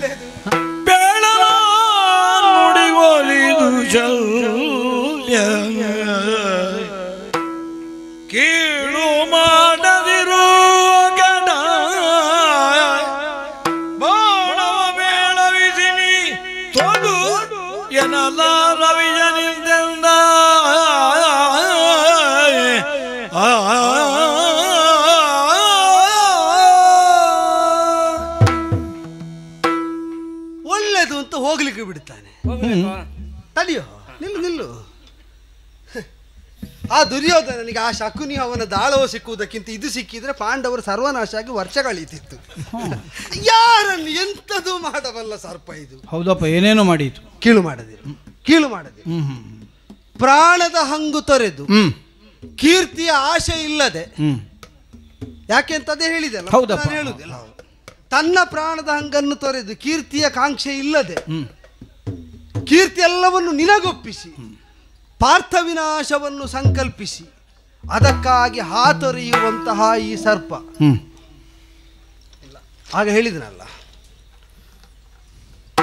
설레 ತಡೆಯೋ ನಿಲ್ಲು ನಿಲ್ಲು ಆ ದುರ್ಯೋಧನನಿಗೆ ಆ ಶಕುನಿ ಅವನ ದಾಳವು ಸಿಕ್ಕುವುದಕ್ಕಿಂತ ಇದು ಸಿಕ್ಕಿದ್ರೆ ಪಾಂಡವರು ಸರ್ವನಾಶ ಆಗಿ ಕಳೀತಿತ್ತು ಯಾರನ್ನು ಎಂಥದೂ ಮಾಡಬಲ್ಲ ಸರ್ಪ ಇದು ಹೌದಪ್ಪ ಏನೇನು ಮಾಡಿತು ಕೀಳು ಮಾಡದೆ ಕೀಳು ಮಾಡದೆ ಪ್ರಾಣದ ಹಂಗು ತೊರೆದು ಕೀರ್ತಿಯ ಆಶೆ ಇಲ್ಲದೆ ಯಾಕೆ ಅಂತ ಅದೇ ಹೇಳಿದೆ ಹೌದಪ್ಪ ಹೇಳುದಿಲ್ಲ ತನ್ನ ಪ್ರಾಣದ ಹಂಗನ್ನು ತೊರೆದು ಕೀರ್ತಿಯ ಕಾಂಕ್ಷೆ ಇಲ್ಲದೆ ಕೀರ್ತಿ ಎಲ್ಲವನ್ನು ನಿನಗೊಪ್ಪಿಸಿ ಪಾರ್ಥವಿನಾಶವನ್ನು ಸಂಕಲ್ಪಿಸಿ ಅದಕ್ಕಾಗಿ ಹಾತೊರೆಯುವಂತಹ ಈ ಸರ್ಪ ಆಗ ಹೇಳಿದನಲ್ಲ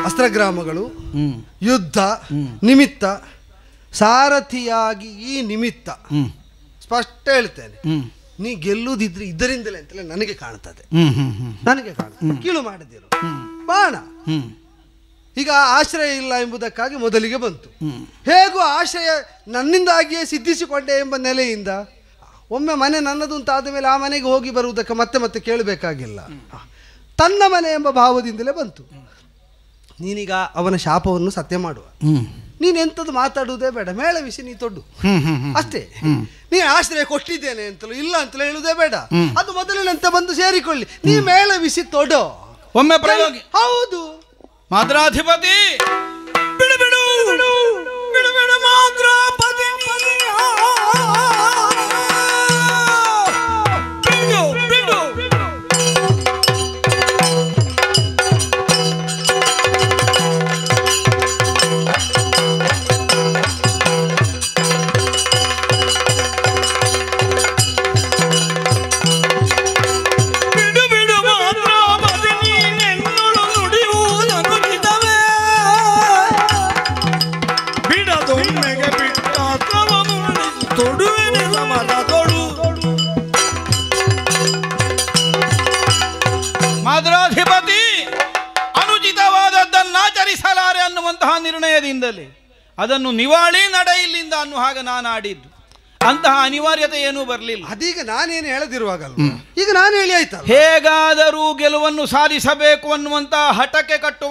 ಅಸ್ತ್ರಗ್ರಾಮಗಳು ಯುದ್ಧ ನಿಮಿತ್ತ ಸಾರಥಿಯಾಗಿ ಈ ನಿಮಿತ್ತ ಸ್ಪಷ್ಟ ಹೇಳ್ತೇನೆ ನೀ ಗೆಲ್ಲುದಿದ್ರೆ ಇದರಿಂದಲೇ ಅಂತಲೇ ನನಗೆ ಕಾಣ್ತದೆ ನನಗೆ ಕಾಣ್ತದೆ ಕೀಳು ಮಾಡಿದಿರು ಬಾಣ ಈಗ ಆಶ್ರಯ ಇಲ್ಲ ಎಂಬುದಕ್ಕಾಗಿ ಮೊದಲಿಗೆ ಬಂತು ಹೇಗೂ ಆಶ್ರಯ ನನ್ನಿಂದಾಗಿಯೇ ಸಿದ್ಧಿಸಿಕೊಂಡೆ ಎಂಬ ನೆಲೆಯಿಂದ ಒಮ್ಮೆ ಮನೆ ನನ್ನದು ಅಂತಾದ ಮೇಲೆ ಆ ಮನೆಗೆ ಹೋಗಿ ಬರುವುದಕ್ಕೆ ಮತ್ತೆ ಮತ್ತೆ ಕೇಳಬೇಕಾಗಿಲ್ಲ ತನ್ನ ಮನೆ ಎಂಬ ಭಾವದಿಂದಲೇ ಬಂತು ನೀನೀಗ ಅವನ ಶಾಪವನ್ನು ಸತ್ಯ ಮಾಡುವ ನೀನೆಂಥದ್ದು ಮಾತಾಡುವುದೇ ಬೇಡ ಮೇಳ ವಿಷಯ ನೀ ತೊಡ್ಡು ಅಷ್ಟೇ ನೀ ಆಶ್ರಯ ಕೊಟ್ಟಿದ್ದೇನೆ ಅಂತಲೂ ಇಲ್ಲ ಅಂತಲೂ ಹೇಳುವುದೇ ಬೇಡ ಅದು ಮೊದಲಿನಂತೆ ಬಂದು ಸೇರಿಕೊಳ್ಳಿ ನೀ ಮೇಳ ತೊಡೋ ಒಮ್ಮೆ ಹೌದು मात्राधिपति बिड़ बिड़ू बिड़ बिड़ मात्रा ಮಾಡಿದ್ದು ಅಂತಹ ಅನಿವಾರ್ಯತೆ ಏನೂ ಬರಲಿಲ್ಲ ಅದೀಗ ನಾನೇನು ಹೇಳದಿರುವಾಗ ಈಗ ನಾನು ಹೇಳಿ ಆಯ್ತಾ ಹೇಗಾದರೂ ಗೆಲುವನ್ನು ಸಾಧಿಸಬೇಕು ಅನ್ನುವಂತಹ ಹಠಕ್ಕೆ ಕಟ್ಟು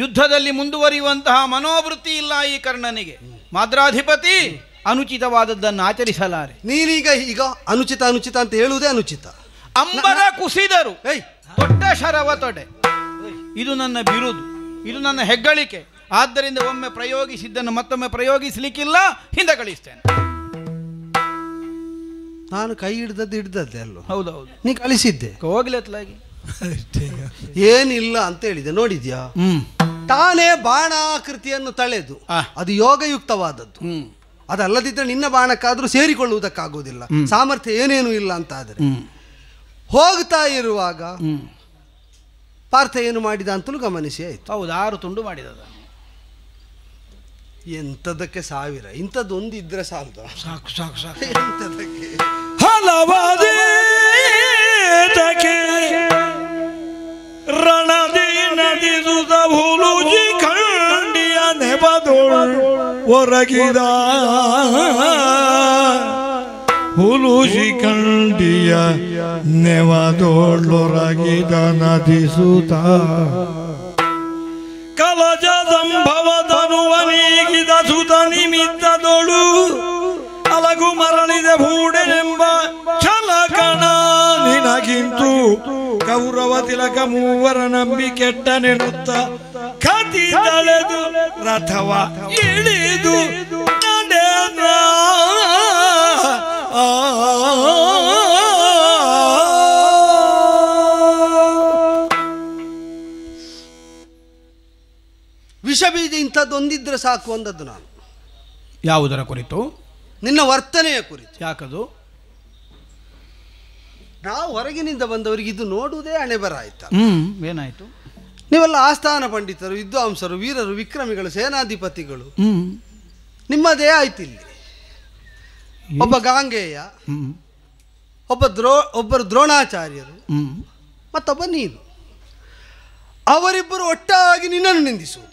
ಯುದ್ಧದಲ್ಲಿ ಮುಂದುವರಿಯುವಂತಹ ಮನೋವೃತ್ತಿ ಇಲ್ಲ ಈ ಕರ್ಣನಿಗೆ ಮಾದ್ರಾಧಿಪತಿ ಅನುಚಿತವಾದದ್ದನ್ನು ಆಚರಿಸಲಾರೆ ನೀನೀಗ ಈಗ ಅನುಚಿತ ಅನುಚಿತ ಅಂತ ಹೇಳುವುದೇ ಅನುಚಿತ ಅಂಬರ ಕುಸಿದರು ದೊಡ್ಡ ಶರವ ತೊಡೆ ಇದು ನನ್ನ ಬಿರುದು ಇದು ನನ್ನ ಹೆಗ್ಗಳಿಕೆ ಆದ್ದರಿಂದ ಒಮ್ಮೆ ಪ್ರಯೋಗಿಸಿದ್ದನ್ನು ಮತ್ತೊಮ್ಮೆ ಪ್ರಯೋಗಿಸಲಿಕ್ಕಿಲ್ಲ ಹಿಂದೆ ಕಳಿಸ್ತೇನೆ ನಾನು ಕೈ ಹಿಡ್ದದ್ದು ಹಿಡ್ದದ್ದೆ ಅಲ್ವ ಹೌದೌದು ನೀ ಕಳಿಸಿದ್ದೆ ಹೋಗ್ಲತ್ಲಾಗಿ ಏನಿಲ್ಲ ಅಂತ ಹೇಳಿದೆ ನೋಡಿದ್ಯಾ ತಾನೇ ಬಾಣಾಕೃತಿಯನ್ನು ತಳೆದು ಅದು ಯೋಗಯುಕ್ತವಾದದ್ದು ಅದಲ್ಲದಿದ್ದರೆ ನಿನ್ನ ಬಾಣಕ್ಕಾದ್ರೂ ಸೇರಿಕೊಳ್ಳುವುದಕ್ಕಾಗುವುದಿಲ್ಲ ಸಾಮರ್ಥ್ಯ ಏನೇನು ಇಲ್ಲ ಅಂತ ಆದರೆ ಹೋಗ್ತಾ ಇರುವಾಗ ಪಾರ್ಥ ಏನು ಮಾಡಿದ ಅಂತಲೂ ಗಮನಿಸಿ ಆಯ್ತು ಹೌದು ಆರು ತುಂಡು ಮಾಡಿದ ಎಂಥದಕ್ಕೆ ಸಾವಿರ ಇಂಥದ್ದೊಂದು ಇದ್ರೆ ಸಾಲದು ಸಾಕು ಸಾಕು ಸಾಕು ಎಂಥದಕ್ಕೆ ಹಲವಾದಕ್ಕೆ ರಣದಿ ನದಿದುದ ಭೂಲುಜಿ ಖಂಡಿಯ ನೆಬದೋಳು ಒರಗಿದ ಹುಲುಜಿ ಖಂಡಿಯ ನೆವದೋಳೊರಗಿದ ನದಿಸುತ್ತ ಕಲಜ ಸಂಭವದ ತವನೀಗಿದ ನಿಮಿತ್ತ ನಿಮಿತ್ತದೊಳು ಅಲಗು ಮರಳಿದ ಭೂಡೆನೆಂಬ ಛಲಕಣ ನಿನಗಿಂತೂ ಕೌರವ ತಿಲಕ ಮೂವರ ನಂಬಿ ಕೆಟ್ಟ ನೆನುತ್ತ ಕತಿ ತಳೆದು ರಥವ ಇಳಿದು ವಿಷಬೀಜ ಇಂಥದ್ದೊಂದಿದ್ದರೆ ಸಾಕು ಅಂದದ್ದು ನಾನು ಯಾವುದರ ಕುರಿತು ನಿನ್ನ ವರ್ತನೆಯ ಕುರಿತು ಯಾಕದು ನಾವು ಹೊರಗಿನಿಂದ ಬಂದವರಿಗೆ ಇದು ನೋಡುವುದೇ ಹಣೆಬರ ಆಯ್ತ ಆಯ್ತಾ ಏನಾಯಿತು ನೀವೆಲ್ಲ ಆಸ್ಥಾನ ಪಂಡಿತರು ವಿದ್ವಾಂಸರು ವೀರರು ವಿಕ್ರಮಿಗಳು ಸೇನಾಧಿಪತಿಗಳು ನಿಮ್ಮದೇ ಆಯ್ತು ಇಲ್ಲಿ ಒಬ್ಬ ಹ್ಮ್ ಒಬ್ಬ ದ್ರೋ ಒಬ್ಬರು ದ್ರೋಣಾಚಾರ್ಯರು ಮತ್ತೊಬ್ಬ ನೀನು ಅವರಿಬ್ಬರು ಒಟ್ಟಾಗಿ ನಿನ್ನನ್ನು ನಿಂದಿಸುವುದು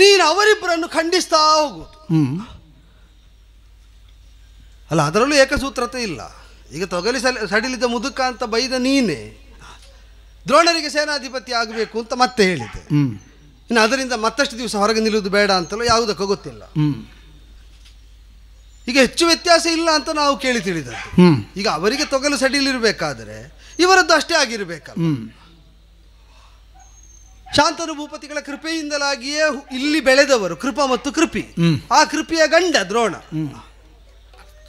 ನೀನು ಅವರಿಬ್ಬರನ್ನು ಖಂಡಿಸ್ತಾ ಹೋಗುವುದು ಅಲ್ಲ ಅದರಲ್ಲೂ ಏಕಸೂತ್ರತೆ ಇಲ್ಲ ಈಗ ತೊಗಲಿ ಸಲ ಸಡಿಲಿದ ಮುದುಕ ಅಂತ ಬೈದ ನೀನೇ ದ್ರೋಣರಿಗೆ ಸೇನಾಧಿಪತಿ ಆಗಬೇಕು ಅಂತ ಮತ್ತೆ ಹೇಳಿದೆ ಇನ್ನು ಅದರಿಂದ ಮತ್ತಷ್ಟು ದಿವಸ ಹೊರಗೆ ನಿಲ್ಲುವುದು ಬೇಡ ಅಂತಲೂ ಯಾವುದಕ್ಕೂ ಗೊತ್ತಿಲ್ಲ ಈಗ ಹೆಚ್ಚು ವ್ಯತ್ಯಾಸ ಇಲ್ಲ ಅಂತ ನಾವು ಕೇಳಿ ತಿಳಿದ ಈಗ ಅವರಿಗೆ ತೊಗಲು ಸಡಿಲಿರಬೇಕಾದರೆ ಇವರದ್ದು ಅಷ್ಟೇ ಆಗಿರಬೇಕಲ್ಲ ಶಾಂತನು ಭೂಪತಿಗಳ ಕೃಪೆಯಿಂದಲಾಗಿಯೇ ಇಲ್ಲಿ ಬೆಳೆದವರು ಕೃಪ ಮತ್ತು ಕೃಪಿ ಆ ಕೃಪಿಯ ಗಂಡ ದ್ರೋಣ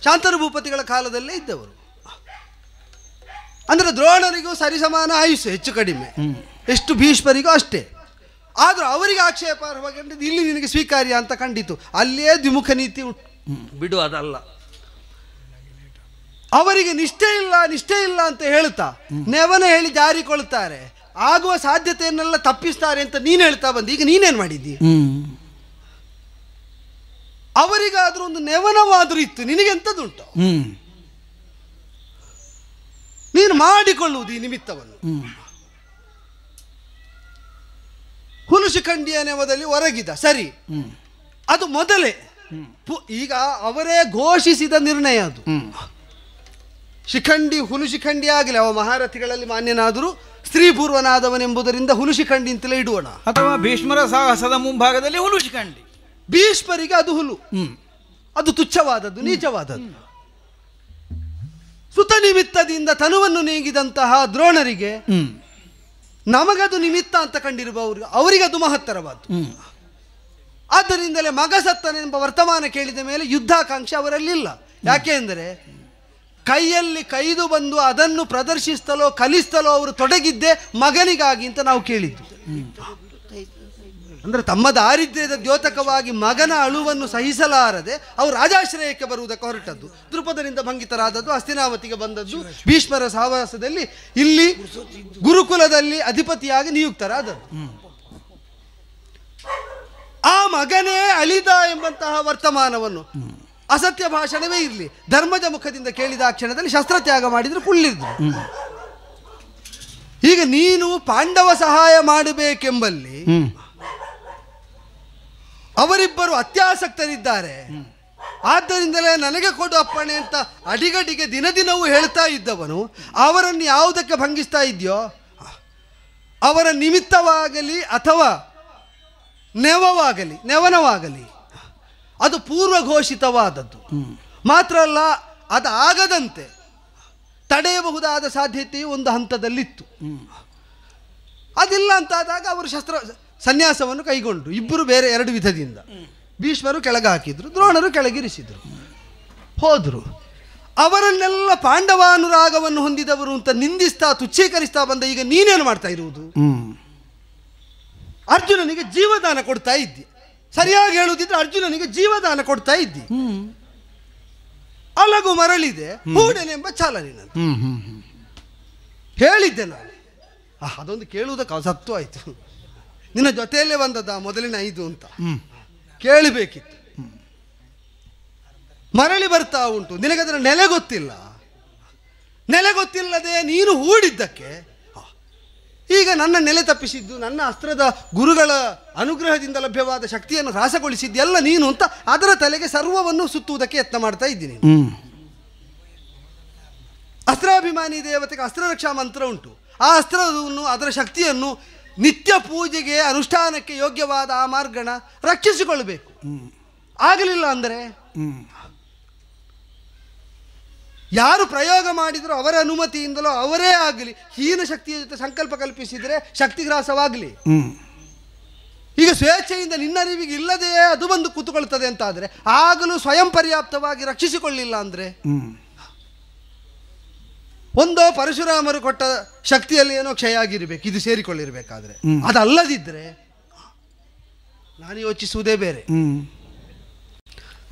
ಶಾಂತನು ಭೂಪತಿಗಳ ಕಾಲದಲ್ಲೇ ಇದ್ದವರು ಅಂದರೆ ದ್ರೋಣರಿಗೂ ಸರಿಸಮಾನ ಆಯುಷೆ ಹೆಚ್ಚು ಕಡಿಮೆ ಎಷ್ಟು ಭೀಷ್ಮರಿಗೂ ಅಷ್ಟೇ ಆದರೂ ಅವರಿಗೆ ಆಕ್ಷೇಪಾರ್ಹವಾಗಿ ಇಲ್ಲಿ ನಿನಗೆ ಸ್ವೀಕಾರ್ಯ ಅಂತ ಕಂಡಿತು ಅಲ್ಲೇ ದ್ವಿಮುಖ ನೀತಿ ಉಂಟು ಬಿಡು ಅದಲ್ಲ ಅವರಿಗೆ ನಿಷ್ಠೆ ಇಲ್ಲ ನಿಷ್ಠೆ ಇಲ್ಲ ಅಂತ ಹೇಳ್ತಾ ನೆವನೇ ಹೇಳಿ ಜಾರಿಕೊಳ್ತಾರೆ ಆಗುವ ಸಾಧ್ಯತೆಯನ್ನೆಲ್ಲ ತಪ್ಪಿಸ್ತಾರೆ ಅಂತ ನೀನು ಹೇಳ್ತಾ ಬಂದು ಈಗ ನೀನೇನು ಮಾಡಿದ್ದಿ ಅವರಿಗಾದ್ರೂ ಒಂದು ನೆವನವಾದರೂ ಇತ್ತು ನಿನಗೆಂಥದ್ದುಂಟು ನೀನು ಮಾಡಿಕೊಳ್ಳುವುದು ಈ ನಿಮಿತ್ತವನ್ನು ಹುಲುಸುಖಂಡಿಯ ನೆವದಲ್ಲಿ ಹೊರಗಿದ ಸರಿ ಅದು ಮೊದಲೇ ಈಗ ಅವರೇ ಘೋಷಿಸಿದ ನಿರ್ಣಯ ಅದು ಶಿಖಂಡಿ ಹುಲುಶಿಖಂಡಿ ಆಗಲಿ ಅವ ಮಹಾರಥಿಗಳಲ್ಲಿ ಮಾನ್ಯನಾದರೂ ಸ್ತ್ರೀಪೂರ್ವನಾದವನೆಂಬುದರಿಂದ ಹುಲುಶಿಖಂಡಿ ಅಂತಲೇ ಇಡುವಣ ಅಥವಾ ಭೀಷ್ಮರ ಸಾಹಸದ ಮುಂಭಾಗದಲ್ಲಿ ಹುಲುಶಿಖಂಡಿ ಭೀಷ್ಮರಿಗೆ ಅದು ಹುಲು ಅದು ತುಚ್ಛವಾದದ್ದು ನೀಚವಾದದ್ದು ಸುತ ನಿಮಿತ್ತದಿಂದ ತನುವನ್ನು ನೀಗಿದಂತಹ ದ್ರೋಣರಿಗೆ ನಮಗದು ನಿಮಿತ್ತ ಅಂತ ಕಂಡಿರುವ ಅವರಿಗೆ ಅದು ಮಹತ್ತರವಾದ್ದು ಆದ್ದರಿಂದಲೇ ಮಗ ಸತ್ತನೆಂಬ ವರ್ತಮಾನ ಕೇಳಿದ ಮೇಲೆ ಯುದ್ಧಾಕಾಂಕ್ಷೆ ಅವರಲ್ಲಿಲ್ಲ ಯಾಕೆಂದರೆ ಕೈಯಲ್ಲಿ ಕೈದು ಬಂದು ಅದನ್ನು ಪ್ರದರ್ಶಿಸ್ತಲೋ ಕಲಿಸ್ತಲೋ ಅವರು ತೊಡಗಿದ್ದೆ ಮಗನಿಗಾಗಿ ಅಂತ ನಾವು ಕೇಳಿದ್ದು ಅಂದರೆ ತಮ್ಮ ದಾರಿದ್ರ್ಯದ ದ್ಯೋತಕವಾಗಿ ಮಗನ ಅಳುವನ್ನು ಸಹಿಸಲಾರದೆ ಅವರು ರಾಜಾಶ್ರಯಕ್ಕೆ ಬರುವುದಕ್ಕೆ ಹೊರಟದ್ದು ದೃಪದರಿಂದ ಭಂಗಿತರಾದದ್ದು ಅಸ್ತಿನಾವತಿಗೆ ಬಂದದ್ದು ಭೀಷ್ಮರ ಸಹವಾಸದಲ್ಲಿ ಇಲ್ಲಿ ಗುರುಕುಲದಲ್ಲಿ ಅಧಿಪತಿಯಾಗಿ ನಿಯುಕ್ತರಾದದ್ದು ಆ ಮಗನೇ ಅಳಿದ ಎಂಬಂತಹ ವರ್ತಮಾನವನ್ನು ಅಸತ್ಯ ಭಾಷಣವೇ ಇರಲಿ ಧರ್ಮದ ಮುಖದಿಂದ ಕೇಳಿದ ಆ ಕ್ಷಣದಲ್ಲಿ ಶಸ್ತ್ರತ್ಯಾಗ ಮಾಡಿದರೆ ಕುಳ್ಳಿದ್ರು ಈಗ ನೀನು ಪಾಂಡವ ಸಹಾಯ ಮಾಡಬೇಕೆಂಬಲ್ಲಿ ಅವರಿಬ್ಬರು ಅತ್ಯಾಸಕ್ತರಿದ್ದಾರೆ ಆದ್ದರಿಂದಲೇ ನನಗೆ ಕೊಡು ಅಪ್ಪಣೆ ಅಂತ ಅಡಿಗಡಿಗೆ ದಿನ ದಿನವೂ ಹೇಳ್ತಾ ಇದ್ದವನು ಅವರನ್ನು ಯಾವುದಕ್ಕೆ ಭಂಗಿಸ್ತಾ ಇದೆಯೋ ಅವರ ನಿಮಿತ್ತವಾಗಲಿ ಅಥವಾ ನೆವವಾಗಲಿ ನೆವನವಾಗಲಿ ಅದು ಪೂರ್ವ ಘೋಷಿತವಾದದ್ದು ಮಾತ್ರ ಅಲ್ಲ ಅದಾಗದಂತೆ ತಡೆಯಬಹುದಾದ ಸಾಧ್ಯತೆಯು ಒಂದು ಹಂತದಲ್ಲಿತ್ತು ಅದಿಲ್ಲ ಅಂತಾದಾಗ ಅವರು ಶಸ್ತ್ರ ಸನ್ಯಾಸವನ್ನು ಕೈಗೊಂಡರು ಇಬ್ಬರು ಬೇರೆ ಎರಡು ವಿಧದಿಂದ ಭೀಷ್ಮರು ಕೆಳಗೆ ಹಾಕಿದರು ದ್ರೋಣರು ಕೆಳಗಿರಿಸಿದರು ಹೋದರು ಅವರನ್ನೆಲ್ಲ ಪಾಂಡವಾನುರಾಗವನ್ನು ಹೊಂದಿದವರು ಅಂತ ನಿಂದಿಸ್ತಾ ತುಚ್ಛೀಕರಿಸ್ತಾ ಬಂದ ಈಗ ನೀನೇನು ಮಾಡ್ತಾ ಇರುವುದು ಅರ್ಜುನನಿಗೆ ಜೀವದಾನ ಕೊಡ್ತಾ ಇದ್ದೆ ಸರಿಯಾಗಿ ಹೇಳುದಿದ್ರೆ ಅರ್ಜುನನಿಗೆ ಜೀವದಾನ ಕೊಡ್ತಾ ಇದ್ದಿ ಅಲಗು ಮರಳಿದೆ ಎಂಬ ಚಾಲನೆ ನಾನು ಹೇಳಿದ್ದೆ ನಾನು ಅದೊಂದು ಕೇಳುವುದಕ್ಕೆ ಸತ್ತು ಆಯಿತು ನಿನ್ನ ಜೊತೆಯಲ್ಲೇ ಬಂದದ ಮೊದಲಿನ ಐದು ಅಂತ ಕೇಳಬೇಕಿತ್ತು ಮರಳಿ ಬರ್ತಾ ಉಂಟು ನಿನಗದರ ನೆಲೆ ಗೊತ್ತಿಲ್ಲ ನೆಲೆ ಗೊತ್ತಿಲ್ಲದೆ ನೀನು ಹೂಡಿದ್ದಕ್ಕೆ ಈಗ ನನ್ನ ನೆಲೆ ತಪ್ಪಿಸಿದ್ದು ನನ್ನ ಅಸ್ತ್ರದ ಗುರುಗಳ ಅನುಗ್ರಹದಿಂದ ಲಭ್ಯವಾದ ಶಕ್ತಿಯನ್ನು ಹ್ರಾಸಗೊಳಿಸಿದ್ದೆಲ್ಲ ನೀನು ಅಂತ ಅದರ ತಲೆಗೆ ಸರ್ವವನ್ನು ಸುತ್ತುವುದಕ್ಕೆ ಯತ್ನ ಮಾಡ್ತಾ ಇದ್ದೀನಿ ಅಸ್ತ್ರಾಭಿಮಾನಿ ದೇವತೆಗೆ ಅಸ್ತ್ರರಕ್ಷಾ ಮಂತ್ರ ಉಂಟು ಆ ಅಸ್ತ್ರವನ್ನು ಅದರ ಶಕ್ತಿಯನ್ನು ನಿತ್ಯ ಪೂಜೆಗೆ ಅನುಷ್ಠಾನಕ್ಕೆ ಯೋಗ್ಯವಾದ ಆ ಮಾರ್ಗಣ ರಕ್ಷಿಸಿಕೊಳ್ಳಬೇಕು ಆಗಲಿಲ್ಲ ಅಂದರೆ ಯಾರು ಪ್ರಯೋಗ ಮಾಡಿದರೂ ಅವರ ಅನುಮತಿಯಿಂದಲೋ ಅವರೇ ಆಗಲಿ ಹೀನ ಶಕ್ತಿಯ ಜೊತೆ ಸಂಕಲ್ಪ ಕಲ್ಪಿಸಿದರೆ ಶಕ್ತಿಗ್ರಾಸವಾಗಲಿ ಈಗ ಸ್ವೇಚ್ಛೆಯಿಂದ ನಿನ್ನರಿವಿಗೆ ಇಲ್ಲದೆಯೇ ಅದು ಬಂದು ಕೂತುಕೊಳ್ತದೆ ಅಂತ ಆದರೆ ಆಗಲೂ ಸ್ವಯಂ ಪರ್ಯಾಪ್ತವಾಗಿ ರಕ್ಷಿಸಿಕೊಳ್ಳಿಲ್ಲ ಅಂದರೆ ಒಂದೋ ಪರಶುರಾಮರು ಕೊಟ್ಟ ಶಕ್ತಿಯಲ್ಲಿ ಏನೋ ಕ್ಷಯ ಆಗಿರಬೇಕು ಇದು ಸೇರಿಕೊಳ್ಳಿರಬೇಕಾದ್ರೆ ಅದಲ್ಲದಿದ್ದರೆ ನಾನು ಯೋಚಿಸುವುದೇ ಬೇರೆ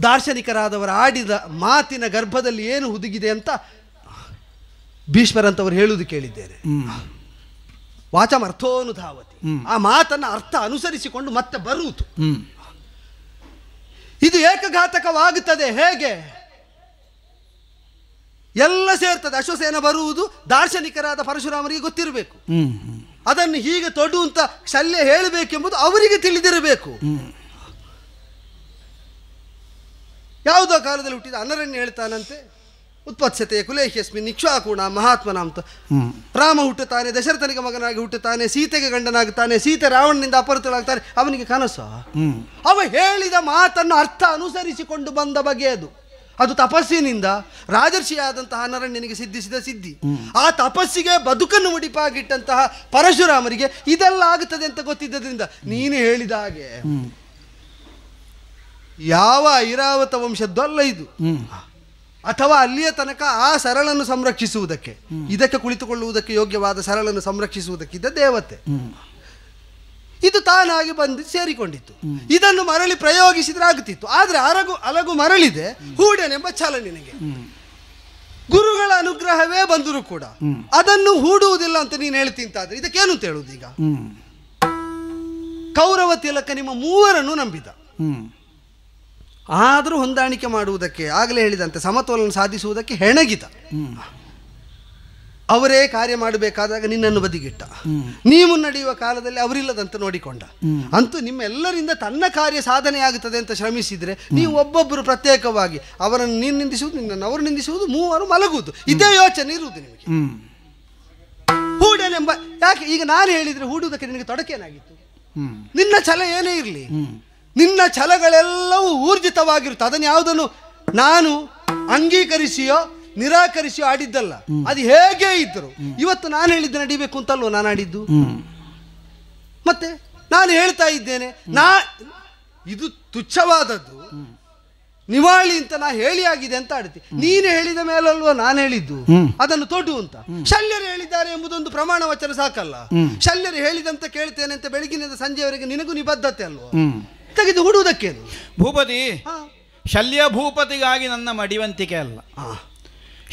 ದಾರ್ಶನಿಕರಾದವರು ಆಡಿದ ಮಾತಿನ ಗರ್ಭದಲ್ಲಿ ಏನು ಹುದುಗಿದೆ ಅಂತ ಭೀಷ್ಮರಂತವರು ಹೇಳುವುದು ಕೇಳಿದ್ದೇನೆ ಅರ್ಥೋನುಧಾವತಿ ಆ ಮಾತನ್ನು ಅರ್ಥ ಅನುಸರಿಸಿಕೊಂಡು ಮತ್ತೆ ಬರುವುದು ಇದು ಏಕಘಾತಕವಾಗುತ್ತದೆ ಹೇಗೆ ಎಲ್ಲ ಸೇರ್ತದೆ ಅಶ್ವಸೇನ ಬರುವುದು ದಾರ್ಶನಿಕರಾದ ಪರಶುರಾಮರಿಗೆ ಗೊತ್ತಿರಬೇಕು ಅದನ್ನು ಹೀಗೆ ತೊಡು ಅಂತ ಶಲ್ಯ ಹೇಳಬೇಕೆಂಬುದು ಅವರಿಗೆ ತಿಳಿದಿರಬೇಕು ಯಾವುದೋ ಕಾಲದಲ್ಲಿ ಹುಟ್ಟಿದ ಅನರಣ್ಯ ಹೇಳ್ತಾನಂತೆ ಉತ್ಪತ್ಸತೆ ಕುಲೇಹ್ಯಸ್ಮಿ ನಿಕ್ಷಾಕುಣ ಮಹಾತ್ಮನ ಅಂತ ರಾಮ ಹುಟ್ಟುತ್ತಾನೆ ದಶರಥನಿಗೆ ಮಗನಾಗಿ ಹುಟ್ಟುತ್ತಾನೆ ಸೀತೆಗೆ ಗಂಡನಾಗುತ್ತಾನೆ ಸೀತೆ ರಾವಣನಿಂದ ಅಪರತಳಾಗ್ತಾನೆ ಅವನಿಗೆ ಕನಸು ಅವ ಹೇಳಿದ ಮಾತನ್ನು ಅರ್ಥ ಅನುಸರಿಸಿಕೊಂಡು ಬಂದ ಬಗೆ ಅದು ಅದು ತಪಸ್ಸಿನಿಂದ ರಾಜರ್ಷಿಯಾದಂತಹ ನರಣ್ಯನಿಗೆ ಸಿದ್ಧಿಸಿದ ಸಿದ್ಧಿ ಆ ತಪಸ್ಸಿಗೆ ಬದುಕನ್ನು ಮುಡಿಪಾಗಿಟ್ಟಂತಹ ಪರಶುರಾಮರಿಗೆ ಇದೆಲ್ಲ ಆಗುತ್ತದೆ ಅಂತ ಗೊತ್ತಿದ್ದರಿಂದ ನೀನು ಹೇಳಿದ ಹಾಗೆ ಯಾವ ಐರಾವತ ವಂಶದ್ದು ಅಲ್ಲ ಇದು ಅಥವಾ ಅಲ್ಲಿಯ ತನಕ ಆ ಸರಳನ್ನು ಸಂರಕ್ಷಿಸುವುದಕ್ಕೆ ಇದಕ್ಕೆ ಕುಳಿತುಕೊಳ್ಳುವುದಕ್ಕೆ ಯೋಗ್ಯವಾದ ಸರಳನ್ನು ಸಂರಕ್ಷಿಸುವುದಕ್ಕಿದ್ದ ದೇವತೆ ಇದು ತಾನಾಗಿ ಬಂದು ಸೇರಿಕೊಂಡಿತ್ತು ಇದನ್ನು ಮರಳಿ ಪ್ರಯೋಗಿಸಿದ್ರೆ ಆಗುತ್ತಿತ್ತು ಆದರೆ ಅರಗು ಅಲಗು ಮರಳಿದೆ ಹೂಡನೆಂಬ ಛಲ ನಿನಗೆ ಗುರುಗಳ ಅನುಗ್ರಹವೇ ಬಂದರೂ ಕೂಡ ಅದನ್ನು ಹೂಡುವುದಿಲ್ಲ ಅಂತ ನೀನು ಹೇಳ್ತಿಂತಾದ್ರೆ ಇದಕ್ಕೇನು ಹೇಳುವುದು ಈಗ ಕೌರವ ತಿಲಕ ನಿಮ್ಮ ಮೂವರನ್ನು ನಂಬಿದ ಆದರೂ ಹೊಂದಾಣಿಕೆ ಮಾಡುವುದಕ್ಕೆ ಆಗಲೇ ಹೇಳಿದಂತೆ ಸಮತೋಲನ ಸಾಧಿಸುವುದಕ್ಕೆ ಹೆಣಗಿದ ಅವರೇ ಕಾರ್ಯ ಮಾಡಬೇಕಾದಾಗ ನಿನ್ನನ್ನು ಬದಿಗಿಟ್ಟ ನೀವು ನಡೆಯುವ ಕಾಲದಲ್ಲಿ ಅವರಿಲ್ಲದಂತೆ ನೋಡಿಕೊಂಡ ಅಂತೂ ನಿಮ್ಮೆಲ್ಲರಿಂದ ತನ್ನ ಕಾರ್ಯ ಸಾಧನೆ ಆಗುತ್ತದೆ ಅಂತ ಶ್ರಮಿಸಿದರೆ ನೀವು ಒಬ್ಬೊಬ್ಬರು ಪ್ರತ್ಯೇಕವಾಗಿ ಅವರನ್ನು ನೀನು ನಿಂದಿಸುವುದು ನಿನ್ನನ್ನು ಅವರು ನಿಂದಿಸುವುದು ಮೂವರು ಮಲಗುವುದು ಇದೇ ಯೋಚನೆ ಇರುವುದು ನಿಮಗೆ ಹೂಡಲೆಂಬ ಯಾಕೆ ಈಗ ನಾನು ಹೇಳಿದರೆ ಹೂಡುವುದಕ್ಕೆ ನಿನಗೆ ತೊಡಕೇನಾಗಿತ್ತು ನಿನ್ನ ಛಲ ಏನೇ ಇರಲಿ ನಿನ್ನ ಛಲಗಳೆಲ್ಲವೂ ಊರ್ಜಿತವಾಗಿರುತ್ತೆ ಅದನ್ನು ಯಾವುದನ್ನು ನಾನು ಅಂಗೀಕರಿಸಿಯೋ ನಿರಾಕರಿಸಿಯೋ ಆಡಿದ್ದಲ್ಲ ಅದು ಹೇಗೆ ಇದ್ದರು ಇವತ್ತು ನಾನು ಹೇಳಿದ್ದೆ ನಡಿಬೇಕು ಅಂತಲ್ವೋ ನಾನು ಆಡಿದ್ದು ಮತ್ತೆ ನಾನು ಹೇಳ್ತಾ ಇದ್ದೇನೆ ನಾ ಇದು ತುಚ್ಛವಾದದ್ದು ನಿವಾಳಿ ಅಂತ ನಾ ಹೇಳಿ ಆಗಿದೆ ಅಂತ ಆಡ್ತಿ ನೀನು ಹೇಳಿದ ಮೇಲಲ್ವ ನಾನು ಹೇಳಿದ್ದು ಅದನ್ನು ತೊಡು ಅಂತ ಶಲ್ಯರು ಹೇಳಿದ್ದಾರೆ ಎಂಬುದೊಂದು ಪ್ರಮಾಣ ವಚನ ಸಾಕಲ್ಲ ಶಲ್ಯರು ಹೇಳಿದಂತ ಕೇಳ್ತೇನೆ ಅಂತ ಬೆಳಗಿನಿಂದ ಸಂಜೆವರೆಗೆ ನಿನಗೂ ನಿಬದ್ಧತೆ ಅಲ್ವ ತೆಗೆದು ಹುಡುವುದಕ್ಕೆ ಭೂಪತಿ ಶಲ್ಯ ಭೂಪತಿಗಾಗಿ ನನ್ನ ಮಡಿವಂತಿಕೆ ಅಲ್ಲ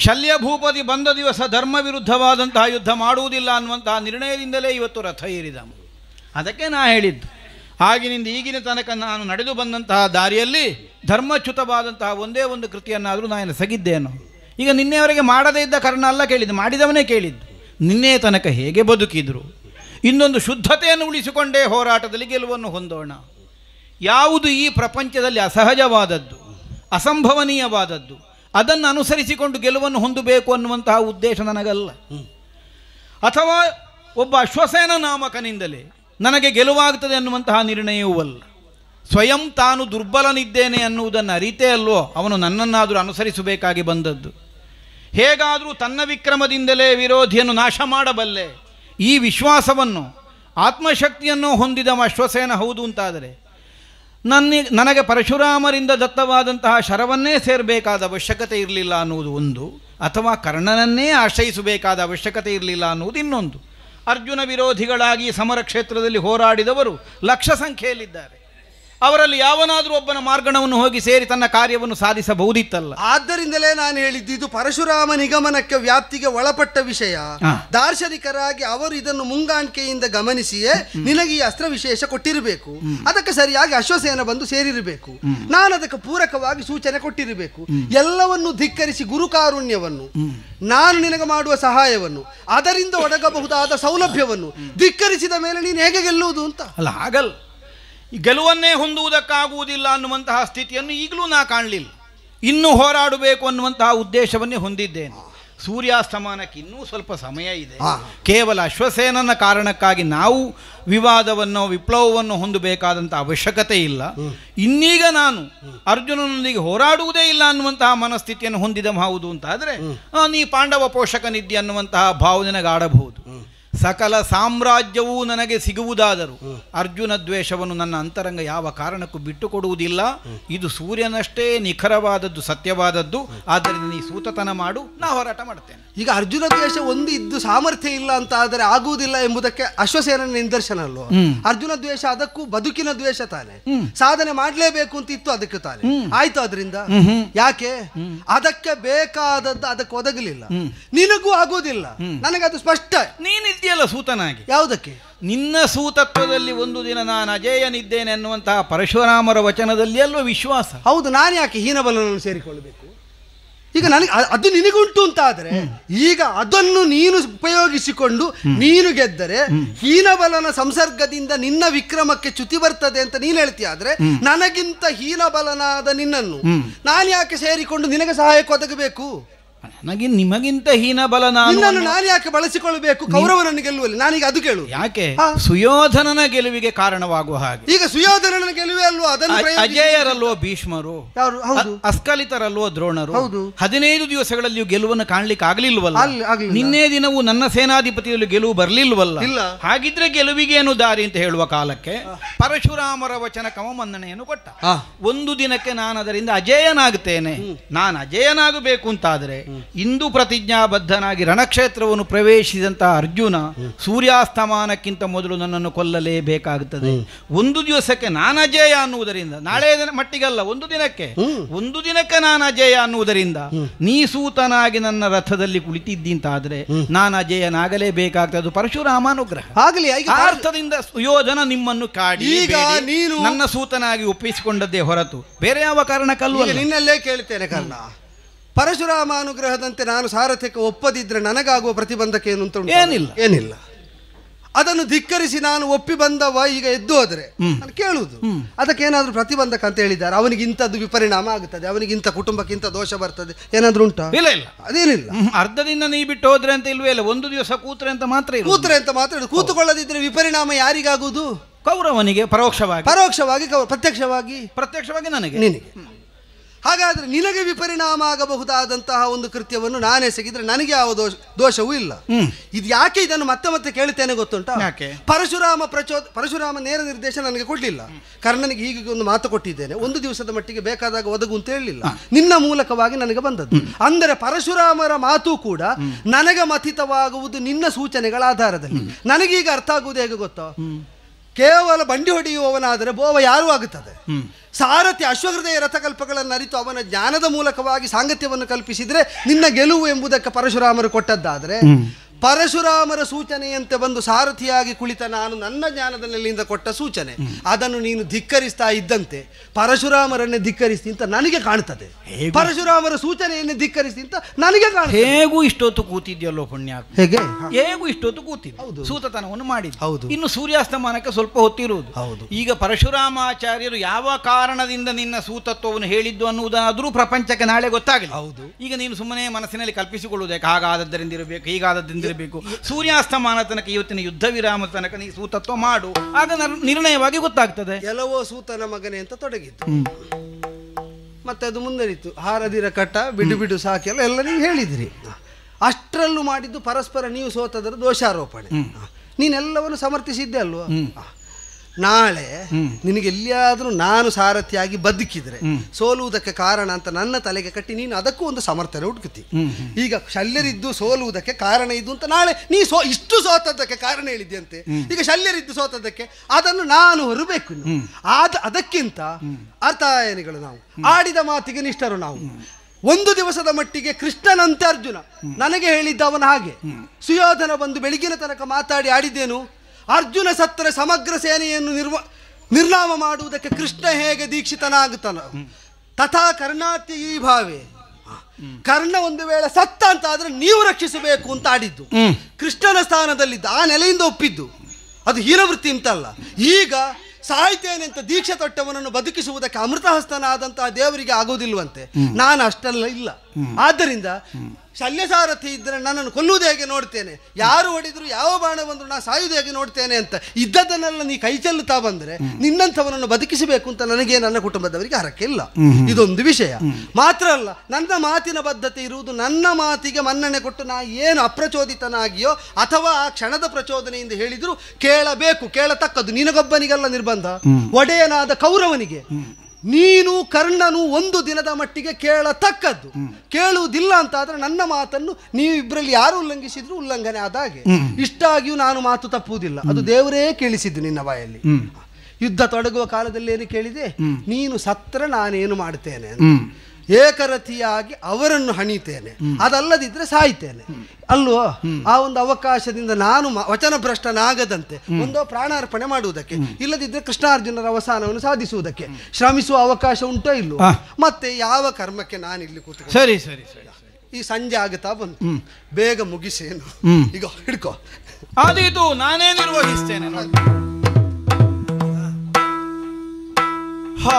ಶಲ್ಯ ಭೂಪತಿ ಬಂದ ದಿವಸ ಧರ್ಮ ವಿರುದ್ಧವಾದಂತಹ ಯುದ್ಧ ಮಾಡುವುದಿಲ್ಲ ಅನ್ನುವಂತಹ ನಿರ್ಣಯದಿಂದಲೇ ಇವತ್ತು ರಥ ಏರಿದ ಅದಕ್ಕೆ ನಾ ಹೇಳಿದ್ದು ಆಗಿನಿಂದ ಈಗಿನ ತನಕ ನಾನು ನಡೆದು ಬಂದಂತಹ ದಾರಿಯಲ್ಲಿ ಧರ್ಮಚ್ಯುತವಾದಂತಹ ಒಂದೇ ಒಂದು ಕೃತಿಯನ್ನಾದರೂ ನಾನು ಸಗಿದ್ದೇನು ಈಗ ನಿನ್ನೆಯವರೆಗೆ ಮಾಡದೇ ಇದ್ದ ಕಾರಣ ಅಲ್ಲ ಕೇಳಿದ್ದು ಮಾಡಿದವನೇ ಕೇಳಿದ್ದು ನಿನ್ನೆ ತನಕ ಹೇಗೆ ಬದುಕಿದ್ರು ಇನ್ನೊಂದು ಶುದ್ಧತೆಯನ್ನು ಉಳಿಸಿಕೊಂಡೇ ಹೋರಾಟದಲ್ಲಿ ಗೆಲುವನ್ನು ಹೊಂದೋಣ ಯಾವುದು ಈ ಪ್ರಪಂಚದಲ್ಲಿ ಅಸಹಜವಾದದ್ದು ಅಸಂಭವನೀಯವಾದದ್ದು ಅದನ್ನು ಅನುಸರಿಸಿಕೊಂಡು ಗೆಲುವನ್ನು ಹೊಂದಬೇಕು ಅನ್ನುವಂತಹ ಉದ್ದೇಶ ನನಗಲ್ಲ ಅಥವಾ ಒಬ್ಬ ಅಶ್ವಸೇನ ನಾಮಕನಿಂದಲೇ ನನಗೆ ಗೆಲುವಾಗ್ತದೆ ಅನ್ನುವಂತಹ ನಿರ್ಣಯವೂ ಅಲ್ಲ ಸ್ವಯಂ ತಾನು ದುರ್ಬಲನಿದ್ದೇನೆ ಅನ್ನುವುದನ್ನು ಅರಿತೇ ಅಲ್ವೋ ಅವನು ನನ್ನನ್ನಾದರೂ ಅನುಸರಿಸಬೇಕಾಗಿ ಬಂದದ್ದು ಹೇಗಾದರೂ ತನ್ನ ವಿಕ್ರಮದಿಂದಲೇ ವಿರೋಧಿಯನ್ನು ನಾಶ ಮಾಡಬಲ್ಲೆ ಈ ವಿಶ್ವಾಸವನ್ನು ಆತ್ಮಶಕ್ತಿಯನ್ನು ಹೊಂದಿದ ಅಶ್ವಸೇನ ಹೌದು ಅಂತಾದರೆ ನನಗೆ ನನಗೆ ಪರಶುರಾಮರಿಂದ ದತ್ತವಾದಂತಹ ಶರವನ್ನೇ ಸೇರಬೇಕಾದ ಅವಶ್ಯಕತೆ ಇರಲಿಲ್ಲ ಅನ್ನುವುದು ಒಂದು ಅಥವಾ ಕರ್ಣನನ್ನೇ ಆಶ್ರಯಿಸಬೇಕಾದ ಅವಶ್ಯಕತೆ ಇರಲಿಲ್ಲ ಅನ್ನುವುದು ಇನ್ನೊಂದು ಅರ್ಜುನ ವಿರೋಧಿಗಳಾಗಿ ಸಮರ ಕ್ಷೇತ್ರದಲ್ಲಿ ಹೋರಾಡಿದವರು ಲಕ್ಷ ಸಂಖ್ಯೆಯಲ್ಲಿದ್ದಾರೆ ಅವರಲ್ಲಿ ಯಾವನಾದರೂ ಒಬ್ಬನ ಮಾರ್ಗಣವನ್ನು ಹೋಗಿ ಸೇರಿ ತನ್ನ ಕಾರ್ಯವನ್ನು ಸಾಧಿಸಬಹುದಿತ್ತಲ್ಲ ಆದ್ದರಿಂದಲೇ ನಾನು ಹೇಳಿದ್ದು ಇದು ಪರಶುರಾಮ ನಿಗಮನಕ್ಕೆ ವ್ಯಾಪ್ತಿಗೆ ಒಳಪಟ್ಟ ವಿಷಯ ದಾರ್ಶನಿಕರಾಗಿ ಅವರು ಇದನ್ನು ಮುಂಗಾಣಿಕೆಯಿಂದ ಗಮನಿಸಿಯೇ ನಿನಗೆ ಈ ಅಸ್ತ್ರ ವಿಶೇಷ ಕೊಟ್ಟಿರಬೇಕು ಅದಕ್ಕೆ ಸರಿಯಾಗಿ ಅಶ್ವಸೇನ ಬಂದು ಸೇರಿರಬೇಕು ನಾನು ಅದಕ್ಕೆ ಪೂರಕವಾಗಿ ಸೂಚನೆ ಕೊಟ್ಟಿರಬೇಕು ಎಲ್ಲವನ್ನು ಧಿಕ್ಕರಿಸಿ ಗುರುಕಾರುಣ್ಯವನ್ನು ನಾನು ನಿನಗೆ ಮಾಡುವ ಸಹಾಯವನ್ನು ಅದರಿಂದ ಒಡಗಬಹುದಾದ ಸೌಲಭ್ಯವನ್ನು ಧಿಕ್ಕರಿಸಿದ ಮೇಲೆ ನೀನು ಹೇಗೆ ಗೆಲ್ಲುವುದು ಅಂತ ಅಲ್ಲ ಹಾಗಲ್ಲ ಗೆಲುವನ್ನೇ ಹೊಂದುವುದಕ್ಕಾಗುವುದಿಲ್ಲ ಅನ್ನುವಂತಹ ಸ್ಥಿತಿಯನ್ನು ಈಗಲೂ ನಾ ಕಾಣಲಿಲ್ಲ ಇನ್ನೂ ಹೋರಾಡಬೇಕು ಅನ್ನುವಂತಹ ಉದ್ದೇಶವನ್ನೇ ಹೊಂದಿದ್ದೇನೆ ಸೂರ್ಯಾಸ್ತಮಾನಕ್ಕೆ ಇನ್ನೂ ಸ್ವಲ್ಪ ಸಮಯ ಇದೆ ಕೇವಲ ಅಶ್ವಸೇನನ ಕಾರಣಕ್ಕಾಗಿ ನಾವು ವಿವಾದವನ್ನು ವಿಪ್ಲವವನ್ನು ಹೊಂದಬೇಕಾದಂಥ ಅವಶ್ಯಕತೆ ಇಲ್ಲ ಇನ್ನೀಗ ನಾನು ಅರ್ಜುನನೊಂದಿಗೆ ಹೋರಾಡುವುದೇ ಇಲ್ಲ ಅನ್ನುವಂತಹ ಮನಸ್ಥಿತಿಯನ್ನು ಹೊಂದಿದ ಹೌದು ಅಂತ ಆದರೆ ನೀ ಪಾಂಡವ ಪೋಷಕನಿದ್ದೆ ಅನ್ನುವಂತಹ ಭಾವನೆ ಸಕಲ ಸಾಮ್ರಾಜ್ಯವೂ ನನಗೆ ಸಿಗುವುದಾದರೂ ಅರ್ಜುನ ದ್ವೇಷವನ್ನು ನನ್ನ ಅಂತರಂಗ ಯಾವ ಕಾರಣಕ್ಕೂ ಬಿಟ್ಟುಕೊಡುವುದಿಲ್ಲ ಇದು ಸೂರ್ಯನಷ್ಟೇ ನಿಖರವಾದದ್ದು ಸತ್ಯವಾದದ್ದು ಆದ್ದರಿಂದ ನೀ ಸೂತತನ ಮಾಡು ನಾ ಹೋರಾಟ ಮಾಡ್ತೇನೆ ಈಗ ಅರ್ಜುನ ದ್ವೇಷ ಒಂದು ಇದ್ದು ಸಾಮರ್ಥ್ಯ ಇಲ್ಲ ಅಂತ ಆದರೆ ಆಗುವುದಿಲ್ಲ ಎಂಬುದಕ್ಕೆ ಅಶ್ವಸೇನ ನಿದರ್ಶನ ಅಲ್ವ ಅರ್ಜುನ ದ್ವೇಷ ಅದಕ್ಕೂ ಬದುಕಿನ ದ್ವೇಷ ತಾನೆ ಸಾಧನೆ ಮಾಡಲೇಬೇಕು ಅಂತ ಇತ್ತು ಅದಕ್ಕೆ ತಾನೆ ಆಯ್ತು ಅದರಿಂದ ಯಾಕೆ ಅದಕ್ಕೆ ಬೇಕಾದದ್ದು ಅದಕ್ಕೆ ಒದಗಲಿಲ್ಲ ನಿನಗೂ ಆಗುವುದಿಲ್ಲ ನನಗೆ ಅದು ಸ್ಪಷ್ಟ ನೀನಿದ್ಯಲ್ಲ ಸೂತನಾಗಿ ಯಾವುದಕ್ಕೆ ನಿನ್ನ ಸೂತತ್ವದಲ್ಲಿ ಒಂದು ದಿನ ನಾನು ಅಜೇಯನಿದ್ದೇನೆ ಅನ್ನುವಂತಹ ಪರಶುರಾಮರ ವಚನದಲ್ಲಿ ಅಲ್ವ ವಿಶ್ವಾಸ ಹೌದು ನಾನು ಯಾಕೆ ಹೀನಬಲನನ್ನು ಸೇರಿಕೊಳ್ಳಬೇಕು ಈಗ ನನಗೆ ಅದು ನಿನಗುಂಟು ಅಂತ ಆದರೆ ಈಗ ಅದನ್ನು ನೀನು ಉಪಯೋಗಿಸಿಕೊಂಡು ನೀನು ಗೆದ್ದರೆ ಹೀನಬಲನ ಸಂಸರ್ಗದಿಂದ ನಿನ್ನ ವಿಕ್ರಮಕ್ಕೆ ಚ್ಯುತಿ ಬರ್ತದೆ ಅಂತ ನೀನು ಹೇಳ್ತೀಯ ನನಗಿಂತ ಹೀನಬಲನಾದ ನಿನ್ನನ್ನು ನಾನು ಯಾಕೆ ಸೇರಿಕೊಂಡು ನಿನಗೆ ಸಹಾಯಕ್ಕೆ ಒದಗಬೇಕು ನನಗೆ ನಿಮಗಿಂತ ಹೀನ ಬಲ ನಾನು ನಾನು ಯಾಕೆ ಬಳಸಿಕೊಳ್ಳಬೇಕು ಕೌರವನನ್ನು ಗೆಲ್ಲುವಲ್ಲಿ ನಾನೀಗ ಅದು ಕೇಳು ಯಾಕೆ ಸುಯೋಧನನ ಗೆಲುವಿಗೆ ಕಾರಣವಾಗುವ ಹಾಗೆ ಈಗ ಸುಯೋಧನನ ಗೆಲುವೆ ಅಲ್ವೋ ಅದನ್ನು ಅಜಯರಲ್ವ ಭೀಷ್ಮರು ಅಸ್ಕಲಿತರಲ್ವೋ ದ್ರೋಣರು ಹೌದು. ಹದಿನೈದು ದಿವಸಗಳಲ್ಲಿಯೂ ಗೆಲುವನ್ನು ಕಾಣ್ಲಿಕ್ಕೆ ಆಗ್ಲಿಲ್ವಲ್ಲ ನಿನ್ನೆ ದಿನವೂ ನನ್ನ ಸೇನಾಧಿಪತಿಯಲ್ಲಿ ಗೆಲುವು ಬರ್ಲಿಲ್ವಲ್ಲ ಇಲ್ಲ. ಹಾಗಿದ್ರೆ ಏನು ದಾರಿ ಅಂತ ಹೇಳುವ ಕಾಲಕ್ಕೆ ಪರಶುರಾಮರ ವಚನ ಕವಮನ್ನಣೆಯನ್ನು ಕೊಟ್ಟ ಒಂದು ದಿನಕ್ಕೆ ನಾನು ಅದರಿಂದ ಅಜೇಯನಾಗುತ್ತೇನೆ ನಾನು ಅಜಯನಾಗಬೇಕು ಅಂತಾದರೆ ಇಂದು ಪ್ರತಿಜ್ಞಾಬದ್ಧನಾಗಿ ರಣಕ್ಷೇತ್ರವನ್ನು ಪ್ರವೇಶಿಸಿದಂತಹ ಅರ್ಜುನ ಸೂರ್ಯಾಸ್ತಮಾನಕ್ಕಿಂತ ಮೊದಲು ನನ್ನನ್ನು ಕೊಲ್ಲಲೇಬೇಕಾಗುತ್ತದೆ ಒಂದು ದಿವಸಕ್ಕೆ ಜಯ ಅನ್ನುವುದರಿಂದ ನಾಳೆ ಮಟ್ಟಿಗಲ್ಲ ಒಂದು ದಿನಕ್ಕೆ ಒಂದು ದಿನಕ್ಕೆ ಜಯ ಅನ್ನುವುದರಿಂದ ನೀ ಸೂತನಾಗಿ ನನ್ನ ರಥದಲ್ಲಿ ಕುಳಿತಿದ್ದೀಂತಾದ್ರೆ ನಾನು ಬೇಕಾಗ್ತದೆ ಅದು ಪರಶುರಾಮಾನುಗ್ರಹ ಆಗಲಿ ಅರ್ಥದಿಂದ ಸುಯೋಧನ ನಿಮ್ಮನ್ನು ಕಾಡಿ ಈಗ ನೀನು ನನ್ನ ಸೂತನಾಗಿ ಒಪ್ಪಿಸಿಕೊಂಡದ್ದೇ ಹೊರತು ಬೇರೆ ಯಾವ ಕಾರಣಕ್ಕಲ್ಲೂ ನಿನ್ನಲ್ಲೇ ಕೇಳ್ತೇನೆ ಕಾರಣ ಪರಶುರಾಮ ಅನುಗ್ರಹದಂತೆ ನಾನು ಸಾರಥ್ಯಕ್ಕೆ ಒಪ್ಪದಿದ್ರೆ ನನಗಾಗುವ ಪ್ರತಿಬಂಧಕ ಏನು ಅಂತ ಏನಿಲ್ಲ ಏನಿಲ್ಲ ಅದನ್ನು ಧಿಕ್ಕರಿಸಿ ನಾನು ಒಪ್ಪಿ ಬಂದವ ಈಗ ಎದ್ದು ಹೋದರೆ ನಾನು ಕೇಳುವುದು ಏನಾದರೂ ಪ್ರತಿಬಂಧಕ ಅಂತ ಹೇಳಿದ್ದಾರೆ ಅವನಿಗೆ ಇಂಥದ್ದು ವಿಪರಿಣಾಮ ಆಗುತ್ತದೆ ಅವನಿಗೆ ಇಂಥ ಕುಟುಂಬಕ್ಕೆ ಇಂಥ ದೋಷ ಬರ್ತದೆ ಏನಾದರೂ ಉಂಟಾ ಇಲ್ಲ ಇಲ್ಲ ಅದೇನಿಲ್ಲ ಅರ್ಧದಿಂದ ನೀ ಬಿಟ್ಟು ಹೋದ್ರೆ ಅಂತ ಇಲ್ವೇ ಇಲ್ಲ ಒಂದು ದಿವಸ ಕೂತ್ರೆ ಅಂತ ಮಾತ್ರ ಕೂತ್ರೆ ಅಂತ ಮಾತ್ರ ಕೂತುಕೊಳ್ಳದಿದ್ರೆ ವಿಪರಿಣಾಮ ಯಾರಿಗಾಗುವುದು ಕೌರವನಿಗೆ ಪರೋಕ್ಷವಾಗಿ ಪರೋಕ್ಷವಾಗಿ ಪ್ರತ್ಯಕ್ಷವಾಗಿ ಪ್ರತ್ಯಕ್ಷವಾಗಿ ನನಗೆ ನಿನಗೆ ಹಾಗಾದ್ರೆ ನಿನಗೆ ವಿಪರಿಣಾಮ ಆಗಬಹುದಾದಂತಹ ಒಂದು ಕೃತ್ಯವನ್ನು ನಾನೆಸಗಿದ್ರೆ ನನಗೆ ಯಾವ ದೋಷ ದೋಷವೂ ಇಲ್ಲ ಇದು ಯಾಕೆ ಇದನ್ನು ಮತ್ತೆ ಮತ್ತೆ ಕೇಳ್ತೇನೆ ಗೊತ್ತುಂಟ ಪರಶುರಾಮ ಪ್ರಚೋದ ಪರಶುರಾಮ ನೇರ ನಿರ್ದೇಶನ ನನಗೆ ಕೊಡಲಿಲ್ಲ ಕರ್ಣನಿಗೆ ಹೀಗೆ ಒಂದು ಮಾತು ಕೊಟ್ಟಿದ್ದೇನೆ ಒಂದು ದಿವಸದ ಮಟ್ಟಿಗೆ ಬೇಕಾದಾಗ ಒದಗು ಅಂತ ಹೇಳಲಿಲ್ಲ ನಿನ್ನ ಮೂಲಕವಾಗಿ ನನಗೆ ಬಂದದ್ದು ಅಂದರೆ ಪರಶುರಾಮರ ಮಾತು ಕೂಡ ನನಗೆ ಮಥಿತವಾಗುವುದು ನಿನ್ನ ಸೂಚನೆಗಳ ಆಧಾರದಲ್ಲಿ ನನಗೀಗ ಅರ್ಥ ಆಗುವುದು ಹೇಗೆ ಗೊತ್ತಾ ಕೇವಲ ಬಂಡಿ ಹೊಡೆಯುವವನಾದರೆ ಬೋವ ಯಾರು ಆಗುತ್ತದೆ ಸಾರಥಿ ಅಶ್ವಹೃದಯ ರಥಕಲ್ಪಗಳನ್ನು ಅರಿತು ಅವನ ಜ್ಞಾನದ ಮೂಲಕವಾಗಿ ಸಾಂಗತ್ಯವನ್ನು ಕಲ್ಪಿಸಿದರೆ ನಿನ್ನ ಗೆಲುವು ಎಂಬುದಕ್ಕೆ ಪರಶುರಾಮರು ಕೊಟ್ಟದ್ದಾದರೆ ಪರಶುರಾಮರ ಸೂಚನೆಯಂತೆ ಬಂದು ಸಾರಥಿಯಾಗಿ ಕುಳಿತ ನಾನು ನನ್ನ ಜ್ಞಾನದಲ್ಲಿಂದ ಕೊಟ್ಟ ಸೂಚನೆ ಅದನ್ನು ನೀನು ಧಿಕ್ಕರಿಸ್ತಾ ಇದ್ದಂತೆ ಪರಶುರಾಮರನ್ನೇ ಧಿಕ್ಕರಿಸಿ ಅಂತ ನನಗೆ ಕಾಣ್ತದೆ ಪರಶುರಾಮರ ಸೂಚನೆಯನ್ನೇ ಧಿಕ್ಕರಿಸಿ ಅಂತ ನನಗೆ ಹೇಗೂ ಇಷ್ಟೊತ್ತು ಕೂತಿದ್ಯಲ್ಲೋ ಪುಣ್ಯ ಹೇಗೆ ಹೇಗೂ ಇಷ್ಟೊತ್ತು ಕೂತಿದ್ದೆ ಹೌದು ಸೂತತನವನ್ನು ಮಾಡಿದ್ದು ಹೌದು ಇನ್ನು ಸೂರ್ಯಾಸ್ತಮಾನಕ್ಕೆ ಸ್ವಲ್ಪ ಹೊತ್ತಿರುವುದು ಹೌದು ಈಗ ಪರಶುರಾಮಾಚಾರ್ಯರು ಯಾವ ಕಾರಣದಿಂದ ನಿನ್ನ ಸೂತತ್ವವನ್ನು ಹೇಳಿದ್ದು ಅನ್ನುವುದಾದರೂ ಪ್ರಪಂಚಕ್ಕೆ ನಾಳೆ ಗೊತ್ತಾಗಲಿ ಹೌದು ಈಗ ನೀನು ಸುಮ್ಮನೆ ಮನಸ್ಸಿನಲ್ಲಿ ಕಲ್ಪಿಸಿಕೊಳ್ಳುವುದಕ್ಕೆ ಹಾಗಾದದ್ದರಿಂದ ಇರಬೇಕು ಹೀಗಾದದ್ರಿಂದ ಎದುರಬೇಕು ಸೂರ್ಯಾಸ್ತಮಾನ ತನಕ ಇವತ್ತಿನ ಯುದ್ಧ ವಿರಾಮ ತನಕ ನೀ ಸೂತತ್ವ ಮಾಡು ಆಗ ನಿರ್ಣಯವಾಗಿ ಗೊತ್ತಾಗ್ತದೆ ಕೆಲವೋ ಸೂತನ ಮಗನೇ ಅಂತ ತೊಡಗಿತ್ತು ಮತ್ತೆ ಅದು ಮುಂದರಿತ್ತು ಹಾರದಿರ ಕಟ್ಟ ಬಿಡು ಬಿಡು ಸಾಕೆಲ್ಲ ಎಲ್ಲ ನೀವು ಹೇಳಿದಿರಿ ಅಷ್ಟರಲ್ಲೂ ಮಾಡಿದ್ದು ಪರಸ್ಪರ ನೀವು ಸೋತದರ ದೋಷಾರೋಪಣೆ ನೀನೆಲ್ಲವನ್ನು ಸಮರ್ಥಿಸಿದ್ದೆ ಅಲ್ವಾ ನಾಳೆ ನಿನಗೆ ಎಲ್ಲಿಯಾದರೂ ನಾನು ಸಾರಥಿಯಾಗಿ ಬದುಕಿದ್ರೆ ಸೋಲುವುದಕ್ಕೆ ಕಾರಣ ಅಂತ ನನ್ನ ತಲೆಗೆ ಕಟ್ಟಿ ನೀನು ಅದಕ್ಕೂ ಒಂದು ಸಮರ್ಥನೆ ಹುಡುಕುತ್ತಿ ಈಗ ಶಲ್ಯರಿದ್ದು ಸೋಲುವುದಕ್ಕೆ ಕಾರಣ ಇದು ಅಂತ ನಾಳೆ ನೀ ಸೋ ಇಷ್ಟು ಸೋತದ್ದಕ್ಕೆ ಕಾರಣ ಹೇಳಿದ್ಯಂತೆ ಈಗ ಶಲ್ಯರಿದ್ದು ಸೋತದ್ದಕ್ಕೆ ಅದನ್ನು ನಾನು ಹೊರಬೇಕು ಆದ ಅದಕ್ಕಿಂತ ಅರ್ಥಾಯನಿಗಳು ನಾವು ಆಡಿದ ಮಾತಿಗೆ ನಿಷ್ಠರು ನಾವು ಒಂದು ದಿವಸದ ಮಟ್ಟಿಗೆ ಕೃಷ್ಣನಂತೆ ಅರ್ಜುನ ನನಗೆ ಹೇಳಿದ್ದ ಅವನ ಹಾಗೆ ಸುಯೋಧನ ಬಂದು ಬೆಳಗಿನ ತನಕ ಮಾತಾಡಿ ಆಡಿದ್ದೇನು ಅರ್ಜುನ ಸತ್ತರೆ ಸಮಗ್ರ ಸೇನೆಯನ್ನು ನಿರ್ವ ನಿರ್ನಾಮ ಮಾಡುವುದಕ್ಕೆ ಕೃಷ್ಣ ಹೇಗೆ ದೀಕ್ಷಿತನಾಗುತ್ತಾನ ತಥಾ ಕರ್ಣಾತಿ ಈ ಭಾವೆ ಕರ್ಣ ಒಂದು ವೇಳೆ ಸತ್ತ ಅಂತ ಆದರೆ ನೀವು ರಕ್ಷಿಸಬೇಕು ಅಂತ ಆಡಿದ್ದು ಕೃಷ್ಣನ ಸ್ಥಾನದಲ್ಲಿದ್ದ ಆ ನೆಲೆಯಿಂದ ಒಪ್ಪಿದ್ದು ಅದು ಹೀರವೃತ್ತಿ ಅಂತಲ್ಲ ಈಗ ಸಾಯ್ತೇನೆ ಅಂತ ದೀಕ್ಷೆ ತೊಟ್ಟವನನ್ನು ಬದುಕಿಸುವುದಕ್ಕೆ ಅಮೃತಹಸ್ತನಾದಂತಹ ದೇವರಿಗೆ ಆಗುವುದಿಲ್ಲವಂತೆ ನಾನು ಅಷ್ಟಲ್ಲ ಇಲ್ಲ ಆದ್ದರಿಂದ ಶಲ್ಯಸಾರಥಿ ಇದ್ದರೆ ನನ್ನನ್ನು ಕೊಲ್ಲುವುದು ಹೇಗೆ ನೋಡ್ತೇನೆ ಯಾರು ಹೊಡೆದ್ರು ಯಾವ ಬಾಣ ಬಂದರೂ ನಾನು ಸಾಯುವುದು ಹೇಗೆ ನೋಡ್ತೇನೆ ಅಂತ ಇದ್ದದನ್ನೆಲ್ಲ ನೀ ಕೈ ಚೆಲ್ಲುತ್ತಾ ಬಂದರೆ ನಿನ್ನಂಥವನನ್ನು ಬದುಕಿಸಬೇಕು ಅಂತ ನನಗೆ ನನ್ನ ಕುಟುಂಬದವರಿಗೆ ಹರಕೆ ಇಲ್ಲ ಇದೊಂದು ವಿಷಯ ಮಾತ್ರ ಅಲ್ಲ ನನ್ನ ಮಾತಿನ ಬದ್ಧತೆ ಇರುವುದು ನನ್ನ ಮಾತಿಗೆ ಮನ್ನಣೆ ಕೊಟ್ಟು ನಾ ಏನು ಅಪ್ರಚೋದಿತನಾಗಿಯೋ ಅಥವಾ ಆ ಕ್ಷಣದ ಪ್ರಚೋದನೆಯಿಂದ ಹೇಳಿದ್ರು ಕೇಳಬೇಕು ಕೇಳತಕ್ಕದ್ದು ನಿನಗೊಬ್ಬನಿಗೆಲ್ಲ ನಿರ್ಬಂಧ ಒಡೆಯನಾದ ಕೌರವನಿಗೆ ನೀನು ಕರ್ಣನು ಒಂದು ದಿನದ ಮಟ್ಟಿಗೆ ಕೇಳತಕ್ಕದ್ದು ಕೇಳುವುದಿಲ್ಲ ಅಂತ ಆದರೆ ನನ್ನ ಮಾತನ್ನು ನೀವು ಇಬ್ಬರಲ್ಲಿ ಯಾರು ಉಲ್ಲಂಘಿಸಿದ್ರು ಉಲ್ಲಂಘನೆ ಆದಾಗೆ ಇಷ್ಟಾಗಿಯೂ ನಾನು ಮಾತು ತಪ್ಪುವುದಿಲ್ಲ ಅದು ದೇವರೇ ಕೇಳಿಸಿದ್ದು ನಿನ್ನ ಬಾಯಲ್ಲಿ ಯುದ್ಧ ತೊಡಗುವ ಕಾಲದಲ್ಲಿ ಏನು ಕೇಳಿದೆ ನೀನು ಸತ್ರ ನಾನೇನು ಮಾಡ್ತೇನೆ ಏಕರತಿಯಾಗಿ ಅವರನ್ನು ಹಣಿತೇನೆ ಅದಲ್ಲದಿದ್ದರೆ ಸಾಯ್ತೇನೆ ಅಲ್ವೋ ಆ ಒಂದು ಅವಕಾಶದಿಂದ ನಾನು ವಚನ ಭ್ರಷ್ಟನಾಗದಂತೆ ಒಂದು ಪ್ರಾಣಾರ್ಪಣೆ ಮಾಡುವುದಕ್ಕೆ ಇಲ್ಲದಿದ್ದರೆ ಕೃಷ್ಣಾರ್ಜುನರ ಅವಸಾನವನ್ನು ಸಾಧಿಸುವುದಕ್ಕೆ ಶ್ರಮಿಸುವ ಅವಕಾಶ ಉಂಟೋ ಇಲ್ಲೋ ಮತ್ತೆ ಯಾವ ಕರ್ಮಕ್ಕೆ ನಾನು ಇಲ್ಲಿ ಕೂತು ಸರಿ ಸರಿ ಈ ಸಂಜೆ ಆಗುತ್ತಾ ಬಂತು ಬೇಗ ಮುಗಿಸೇನು ಈಗ ಹಿಡ್ಕೋ ಅದು ನಾನೇ ನಿರ್ವಹಿಸ್ತೇನೆ ಹಾ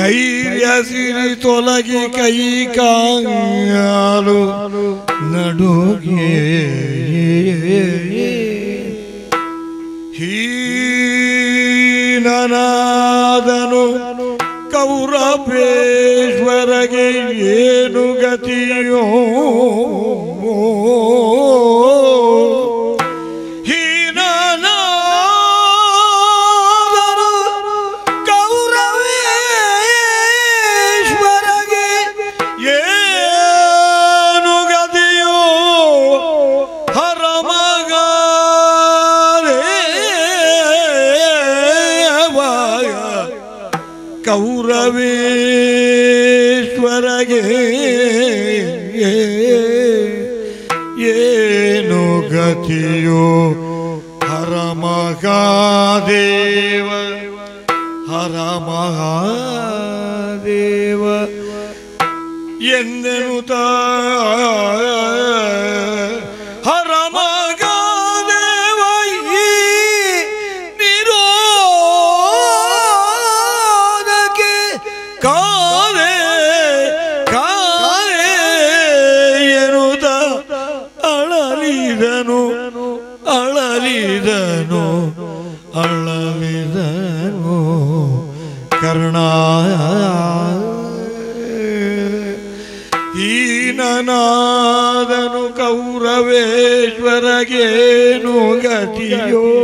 कई वैसी तोलगी कई कॾो ही नदन कौरभेश्वरेन हो மகாதேவ ஹர மகாதேவ என்ன Tranquilo.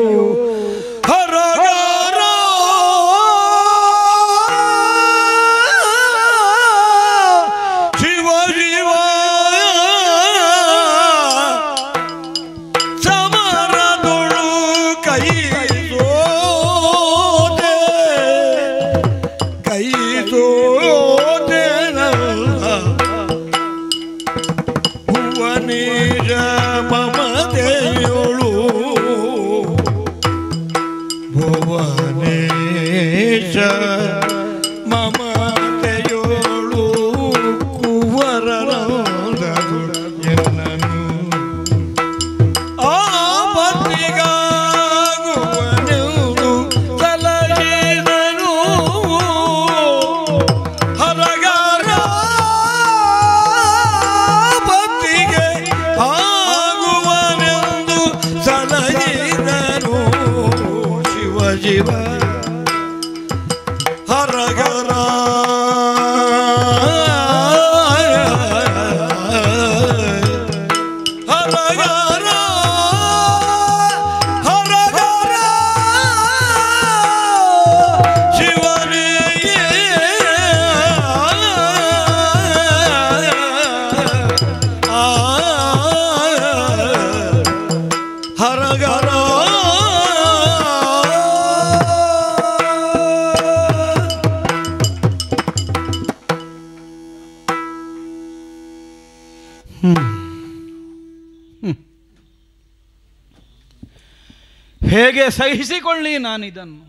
Yeah. ಹೇಗೆ ಸಹಿಸಿಕೊಳ್ಳಿ ನಾನಿದನ್ನು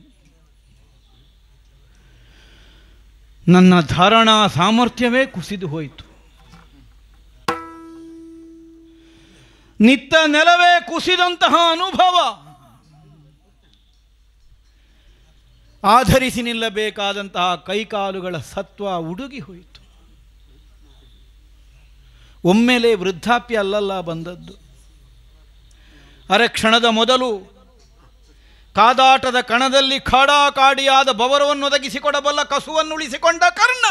ನನ್ನ ಧಾರಣಾ ಸಾಮರ್ಥ್ಯವೇ ಕುಸಿದು ಹೋಯಿತು ನಿತ್ತ ನೆಲವೇ ಕುಸಿದಂತಹ ಅನುಭವ ಆಧರಿಸಿ ನಿಲ್ಲಬೇಕಾದಂತಹ ಕೈಕಾಲುಗಳ ಸತ್ವ ಉಡುಗಿ ಹೋಯಿತು ಒಮ್ಮೆಲೆ ವೃದ್ಧಾಪ್ಯ ಅಲ್ಲಲ್ಲ ಬಂದದ್ದು ಅರೆ ಕ್ಷಣದ ಮೊದಲು ಕಾದಾಟದ ಕಣದಲ್ಲಿ ಕಾಡಿಯಾದ ಬವರವನ್ನು ಒದಗಿಸಿಕೊಡಬಲ್ಲ ಕಸುವನ್ನು ಉಳಿಸಿಕೊಂಡ ಕರ್ಣ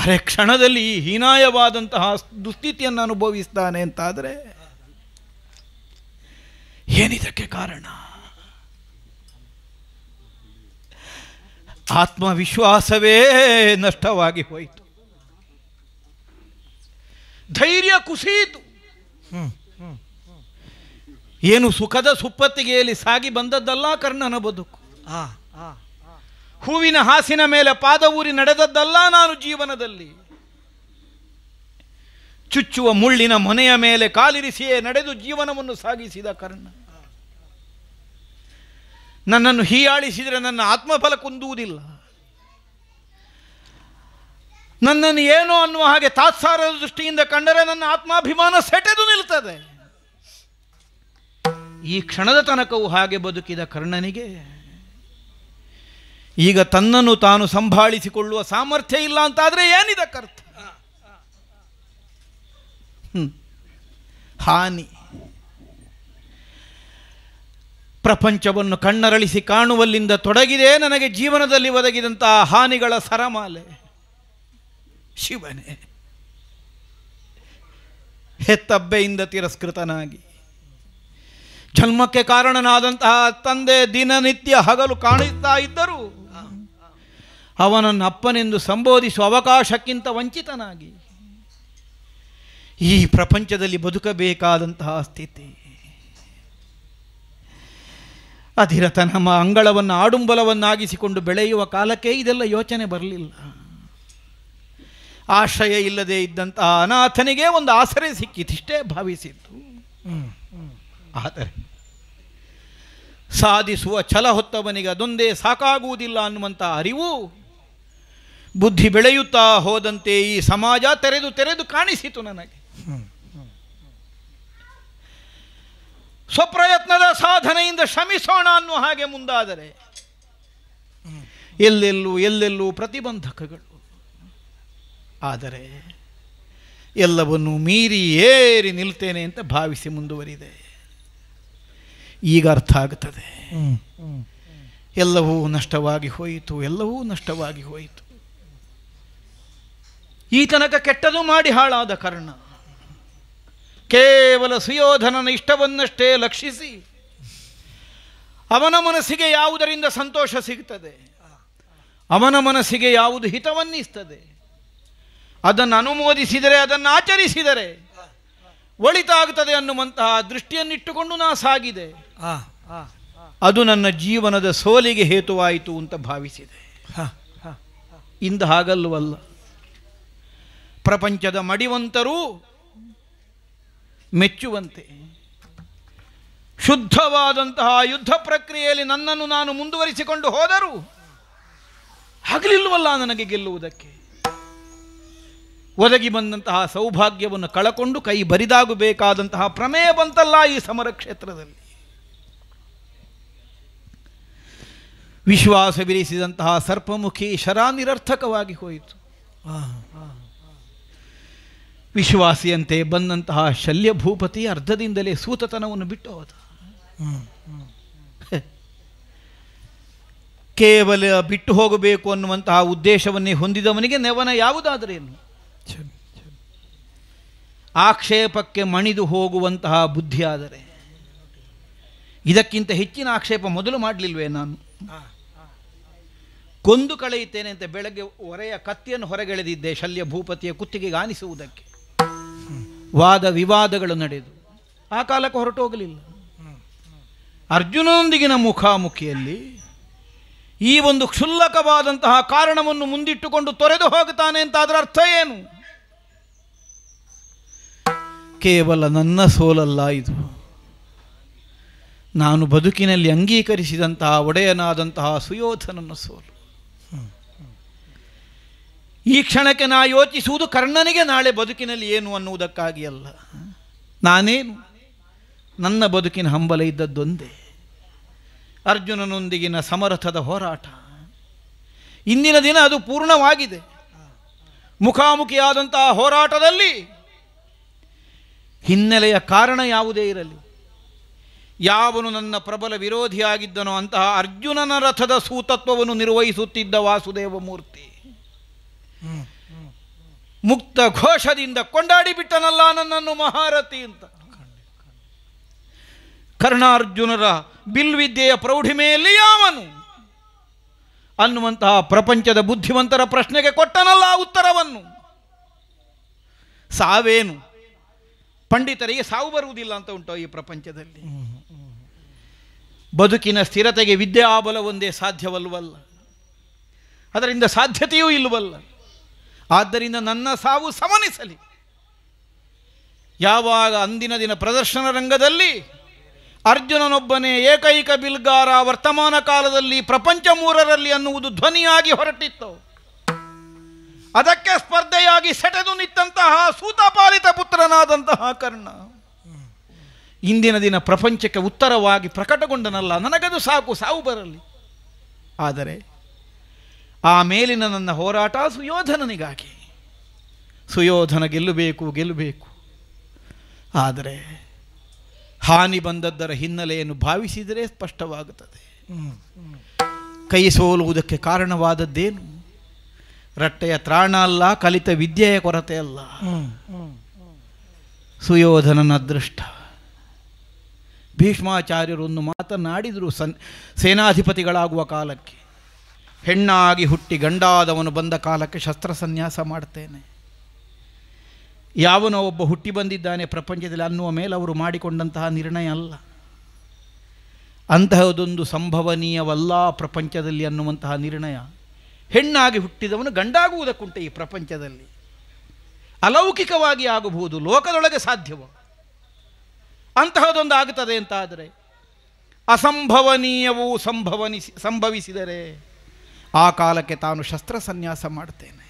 ಅರೆ ಕ್ಷಣದಲ್ಲಿ ಹೀನಾಯವಾದಂತಹ ದುಸ್ಥಿತಿಯನ್ನು ಅನುಭವಿಸ್ತಾನೆ ಅಂತಾದರೆ ಏನಿದಕ್ಕೆ ಕಾರಣ ಆತ್ಮವಿಶ್ವಾಸವೇ ನಷ್ಟವಾಗಿ ಹೋಯಿತು ಧೈರ್ಯ ಕುಸಿಯಿತು ಏನು ಸುಖದ ಸುಪ್ಪತ್ತಿಗೆಯಲ್ಲಿ ಸಾಗಿ ಬಂದದ್ದಲ್ಲ ಕರ್ಣನ ಬದುಕು ಹೂವಿನ ಹಾಸಿನ ಮೇಲೆ ಪಾದ ಊರಿ ನಡೆದದ್ದಲ್ಲ ನಾನು ಜೀವನದಲ್ಲಿ ಚುಚ್ಚುವ ಮುಳ್ಳಿನ ಮನೆಯ ಮೇಲೆ ಕಾಲಿರಿಸಿಯೇ ನಡೆದು ಜೀವನವನ್ನು ಸಾಗಿಸಿದ ಕರ್ಣ ನನ್ನನ್ನು ಹೀಯಾಳಿಸಿದರೆ ನನ್ನ ಆತ್ಮಫಲ ಕುಂದುವುದಿಲ್ಲ ನನ್ನನ್ನು ಏನು ಅನ್ನುವ ಹಾಗೆ ತಾತ್ಸಾರದ ದೃಷ್ಟಿಯಿಂದ ಕಂಡರೆ ನನ್ನ ಆತ್ಮಾಭಿಮಾನ ಸೆಟೆದು ನಿಲ್ತದೆ ಈ ಕ್ಷಣದ ತನಕವು ಹಾಗೆ ಬದುಕಿದ ಕರ್ಣನಿಗೆ ಈಗ ತನ್ನನ್ನು ತಾನು ಸಂಭಾಳಿಸಿಕೊಳ್ಳುವ ಸಾಮರ್ಥ್ಯ ಇಲ್ಲ ಅಂತಾದರೆ ಏನಿದಕ್ಕರ್ಥ ಹಾನಿ ಪ್ರಪಂಚವನ್ನು ಕಣ್ಣರಳಿಸಿ ಕಾಣುವಲ್ಲಿಂದ ತೊಡಗಿದೆ ನನಗೆ ಜೀವನದಲ್ಲಿ ಒದಗಿದಂತಹ ಹಾನಿಗಳ ಸರಮಾಲೆ ಶಿವನೇ ಹೆತ್ತಬ್ಬೆಯಿಂದ ತಿರಸ್ಕೃತನಾಗಿ ಜನ್ಮಕ್ಕೆ ಕಾರಣನಾದಂತಹ ತಂದೆ ದಿನನಿತ್ಯ ಹಗಲು ಕಾಣುತ್ತಾ ಇದ್ದರೂ ಅವನನ್ನು ಅಪ್ಪನೆಂದು ಸಂಬೋಧಿಸುವ ಅವಕಾಶಕ್ಕಿಂತ ವಂಚಿತನಾಗಿ ಈ ಪ್ರಪಂಚದಲ್ಲಿ ಬದುಕಬೇಕಾದಂತಹ ಸ್ಥಿತಿ ಅಧಿರತ ನಮ್ಮ ಅಂಗಳವನ್ನು ಆಡುಂಬಲವನ್ನಾಗಿಸಿಕೊಂಡು ಬೆಳೆಯುವ ಕಾಲಕ್ಕೆ ಇದೆಲ್ಲ ಯೋಚನೆ ಬರಲಿಲ್ಲ ಆಶ್ರಯ ಇಲ್ಲದೆ ಇದ್ದಂಥ ಅನಾಥನಿಗೆ ಒಂದು ಆಸರೆ ಸಿಕ್ಕಿತಿಷ್ಟೇ ಭಾವಿಸಿದ್ದು ಆದರೆ ಸಾಧಿಸುವ ಛಲ ಹೊತ್ತವನಿಗೆ ಅದೊಂದೇ ಸಾಕಾಗುವುದಿಲ್ಲ ಅನ್ನುವಂಥ ಅರಿವು ಬುದ್ಧಿ ಬೆಳೆಯುತ್ತಾ ಹೋದಂತೆ ಈ ಸಮಾಜ ತೆರೆದು ತೆರೆದು ಕಾಣಿಸಿತು ನನಗೆ ಸ್ವಪ್ರಯತ್ನದ ಸಾಧನೆಯಿಂದ ಶ್ರಮಿಸೋಣ ಅನ್ನುವ ಹಾಗೆ ಮುಂದಾದರೆ ಎಲ್ಲೆಲ್ಲೂ ಎಲ್ಲೆಲ್ಲೂ ಪ್ರತಿಬಂಧಕಗಳು ಆದರೆ ಎಲ್ಲವನ್ನು ಮೀರಿ ಏರಿ ನಿಲ್ತೇನೆ ಅಂತ ಭಾವಿಸಿ ಮುಂದುವರಿದೆ ಈಗ ಅರ್ಥ ಆಗ್ತದೆ ಎಲ್ಲವೂ ನಷ್ಟವಾಗಿ ಹೋಯಿತು ಎಲ್ಲವೂ ನಷ್ಟವಾಗಿ ಹೋಯಿತು ಈ ತನಕ ಕೆಟ್ಟದು ಮಾಡಿ ಹಾಳಾದ ಕರ್ಣ ಕೇವಲ ಸುಯೋಧನನ ಇಷ್ಟವನ್ನಷ್ಟೇ ಲಕ್ಷಿಸಿ ಅವನ ಮನಸ್ಸಿಗೆ ಯಾವುದರಿಂದ ಸಂತೋಷ ಸಿಗ್ತದೆ ಅವನ ಮನಸ್ಸಿಗೆ ಯಾವುದು ಹಿತವನ್ನಿಸ್ತದೆ ಅದನ್ನು ಅನುಮೋದಿಸಿದರೆ ಅದನ್ನು ಆಚರಿಸಿದರೆ ಒಳಿತಾಗುತ್ತದೆ ಅನ್ನುವಂತಹ ದೃಷ್ಟಿಯನ್ನಿಟ್ಟುಕೊಂಡು ನಾ ಸಾಗಿದೆ ಅದು ನನ್ನ ಜೀವನದ ಸೋಲಿಗೆ ಹೇತುವಾಯಿತು ಅಂತ ಭಾವಿಸಿದೆ ಇಂದ ಹಾಗಲ್ಲವಲ್ಲ ಪ್ರಪಂಚದ ಮಡಿವಂತರೂ ಮೆಚ್ಚುವಂತೆ ಶುದ್ಧವಾದಂತಹ ಯುದ್ಧ ಪ್ರಕ್ರಿಯೆಯಲ್ಲಿ ನನ್ನನ್ನು ನಾನು ಮುಂದುವರಿಸಿಕೊಂಡು ಹೋದರೂ ಹಗಲಿಲ್ವಲ್ಲ ನನಗೆ ಗೆಲ್ಲುವುದಕ್ಕೆ ಒದಗಿ ಬಂದಂತಹ ಸೌಭಾಗ್ಯವನ್ನು ಕಳಕೊಂಡು ಕೈ ಬರಿದಾಗಬೇಕಾದಂತಹ ಪ್ರಮೇಯ ಬಂತಲ್ಲ ಈ ಸಮರ ಕ್ಷೇತ್ರದಲ್ಲಿ ವಿಶ್ವಾಸ ಬಿರಿಸಿದಂತಹ ಸರ್ಪಮುಖಿ ಶರ ನಿರರ್ಥಕವಾಗಿ ಹೋಯಿತು ವಿಶ್ವಾಸಿಯಂತೆ ಬಂದಂತಹ ಶಲ್ಯ ಭೂಪತಿ ಅರ್ಧದಿಂದಲೇ ಸೂತತನವನ್ನು ಬಿಟ್ಟು ಹೋದ ಕೇವಲ ಬಿಟ್ಟು ಹೋಗಬೇಕು ಅನ್ನುವಂತಹ ಉದ್ದೇಶವನ್ನೇ ಹೊಂದಿದವನಿಗೆ ನೆವನ ಯಾವುದಾದರೇನು ಆಕ್ಷೇಪಕ್ಕೆ ಮಣಿದು ಹೋಗುವಂತಹ ಬುದ್ಧಿಯಾದರೆ ಇದಕ್ಕಿಂತ ಹೆಚ್ಚಿನ ಆಕ್ಷೇಪ ಮೊದಲು ಮಾಡಲಿಲ್ವೇ ನಾನು ಕೊಂದು ಕಳೆಯುತ್ತೇನೆ ಅಂತ ಬೆಳಗ್ಗೆ ಹೊರೆಯ ಕತ್ತಿಯನ್ನು ಹೊರಗೆಳೆದಿದ್ದೆ ಶಲ್ಯ ಭೂಪತಿಯ ಕುತ್ತಿಗೆ ಗಾನಿಸುವುದಕ್ಕೆ ವಾದ ವಿವಾದಗಳು ನಡೆದು ಆ ಕಾಲಕ್ಕೆ ಹೊರಟು ಹೋಗಲಿಲ್ಲ ಅರ್ಜುನನೊಂದಿಗಿನ ಮುಖಾಮುಖಿಯಲ್ಲಿ ಈ ಒಂದು ಕ್ಷುಲ್ಲಕವಾದಂತಹ ಕಾರಣವನ್ನು ಮುಂದಿಟ್ಟುಕೊಂಡು ತೊರೆದು ಹೋಗುತ್ತಾನೆ ಅಂತ ಅದರ ಅರ್ಥ ಏನು ಕೇವಲ ನನ್ನ ಸೋಲಲ್ಲ ಇದು ನಾನು ಬದುಕಿನಲ್ಲಿ ಅಂಗೀಕರಿಸಿದಂತಹ ಒಡೆಯನಾದಂತಹ ಸುಯೋಧನನ ಸೋಲು ಈ ಕ್ಷಣಕ್ಕೆ ನಾ ಯೋಚಿಸುವುದು ಕರ್ಣನಿಗೆ ನಾಳೆ ಬದುಕಿನಲ್ಲಿ ಏನು ಅನ್ನುವುದಕ್ಕಾಗಿ ಅಲ್ಲ ನಾನೇನು ನನ್ನ ಬದುಕಿನ ಹಂಬಲ ಇದ್ದದ್ದೊಂದೇ ಅರ್ಜುನನೊಂದಿಗಿನ ಸಮರಥದ ಹೋರಾಟ ಇಂದಿನ ದಿನ ಅದು ಪೂರ್ಣವಾಗಿದೆ ಮುಖಾಮುಖಿಯಾದಂತಹ ಹೋರಾಟದಲ್ಲಿ ಹಿನ್ನೆಲೆಯ ಕಾರಣ ಯಾವುದೇ ಇರಲಿ ಯಾವನು ನನ್ನ ಪ್ರಬಲ ವಿರೋಧಿಯಾಗಿದ್ದನೋ ಅಂತಹ ಅರ್ಜುನನ ರಥದ ಸೂತತ್ವವನ್ನು ನಿರ್ವಹಿಸುತ್ತಿದ್ದ ವಾಸುದೇವ ಮೂರ್ತಿ ಮುಕ್ತ ಘೋಷದಿಂದ ಕೊಂಡಾಡಿಬಿಟ್ಟನಲ್ಲ ನನ್ನನ್ನು ಮಹಾರಥಿ ಅಂತ ಕರ್ಣಾರ್ಜುನರ ಬಿಲ್ವಿದ್ಯೆಯ ಪ್ರೌಢಿಮೆಯಲ್ಲಿ ಯಾವನು ಅನ್ನುವಂತಹ ಪ್ರಪಂಚದ ಬುದ್ಧಿವಂತರ ಪ್ರಶ್ನೆಗೆ ಕೊಟ್ಟನಲ್ಲ ಉತ್ತರವನ್ನು ಸಾವೇನು ಪಂಡಿತರಿಗೆ ಸಾವು ಬರುವುದಿಲ್ಲ ಅಂತ ಉಂಟು ಈ ಪ್ರಪಂಚದಲ್ಲಿ ಬದುಕಿನ ಸ್ಥಿರತೆಗೆ ವಿದ್ಯಾಬಲ ಒಂದೇ ಸಾಧ್ಯವಲ್ಲವಲ್ಲ ಅದರಿಂದ ಸಾಧ್ಯತೆಯೂ ಇಲ್ಲವಲ್ಲ ಆದ್ದರಿಂದ ನನ್ನ ಸಾವು ಸಮನಿಸಲಿ ಯಾವಾಗ ಅಂದಿನ ದಿನ ಪ್ರದರ್ಶನ ರಂಗದಲ್ಲಿ ಅರ್ಜುನನೊಬ್ಬನೇ ಏಕೈಕ ಬಿಲ್ಗಾರ ವರ್ತಮಾನ ಕಾಲದಲ್ಲಿ ಪ್ರಪಂಚ ಮೂರರಲ್ಲಿ ಅನ್ನುವುದು ಧ್ವನಿಯಾಗಿ ಹೊರಟಿತ್ತು ಅದಕ್ಕೆ ಸ್ಪರ್ಧೆಯಾಗಿ ಸೆಟೆದು ನಿಂತಹ ಸೂತಪಾಲಿತ ಪುತ್ರನಾದಂತಹ ಕರ್ಣ ಇಂದಿನ ದಿನ ಪ್ರಪಂಚಕ್ಕೆ ಉತ್ತರವಾಗಿ ಪ್ರಕಟಗೊಂಡನಲ್ಲ ನನಗದು ಸಾಕು ಸಾವು ಬರಲಿ ಆದರೆ ಆ ಮೇಲಿನ ನನ್ನ ಹೋರಾಟ ಸುಯೋಧನನಿಗಾಗಿ ಸುಯೋಧನ ಗೆಲ್ಲಬೇಕು ಗೆಲ್ಲಬೇಕು ಆದರೆ ಹಾನಿ ಬಂದದ್ದರ ಹಿನ್ನೆಲೆಯನ್ನು ಭಾವಿಸಿದರೆ ಸ್ಪಷ್ಟವಾಗುತ್ತದೆ ಕೈ ಸೋಲುವುದಕ್ಕೆ ಕಾರಣವಾದದ್ದೇನು ರಟ್ಟೆಯ ತ್ರಾಣ ಅಲ್ಲ ಕಲಿತ ವಿದ್ಯೆಯ ಕೊರತೆ ಅಲ್ಲ ಸುಯೋಧನನ ಅದೃಷ್ಟ ಭೀಷ್ಮಾಚಾರ್ಯರೊಂದು ಮಾತನಾಡಿದರು ಸನ್ ಸೇನಾಧಿಪತಿಗಳಾಗುವ ಕಾಲಕ್ಕೆ ಹೆಣ್ಣಾಗಿ ಹುಟ್ಟಿ ಗಂಡಾದವನು ಬಂದ ಕಾಲಕ್ಕೆ ಶಸ್ತ್ರಸನ್ಯಾಸ ಮಾಡ್ತೇನೆ ಯಾವನೋ ಒಬ್ಬ ಹುಟ್ಟಿ ಬಂದಿದ್ದಾನೆ ಪ್ರಪಂಚದಲ್ಲಿ ಅನ್ನುವ ಮೇಲೆ ಅವರು ಮಾಡಿಕೊಂಡಂತಹ ನಿರ್ಣಯ ಅಲ್ಲ ಅಂತಹದೊಂದು ಸಂಭವನೀಯವಲ್ಲ ಪ್ರಪಂಚದಲ್ಲಿ ಅನ್ನುವಂತಹ ನಿರ್ಣಯ ಹೆಣ್ಣಾಗಿ ಹುಟ್ಟಿದವನು ಗಂಡಾಗುವುದಕ್ಕುಂಟೆ ಈ ಪ್ರಪಂಚದಲ್ಲಿ ಅಲೌಕಿಕವಾಗಿ ಆಗಬಹುದು ಲೋಕದೊಳಗೆ ಸಾಧ್ಯವೋ ಅಂತಹದೊಂದು ಆಗುತ್ತದೆ ಅಂತಾದರೆ ಅಸಂಭವನೀಯವೂ ಸಂಭವನಿಸಿ ಸಂಭವಿಸಿದರೆ ಆ ಕಾಲಕ್ಕೆ ತಾನು ಶಸ್ತ್ರಸನ್ಯಾಸ ಮಾಡ್ತೇನೆ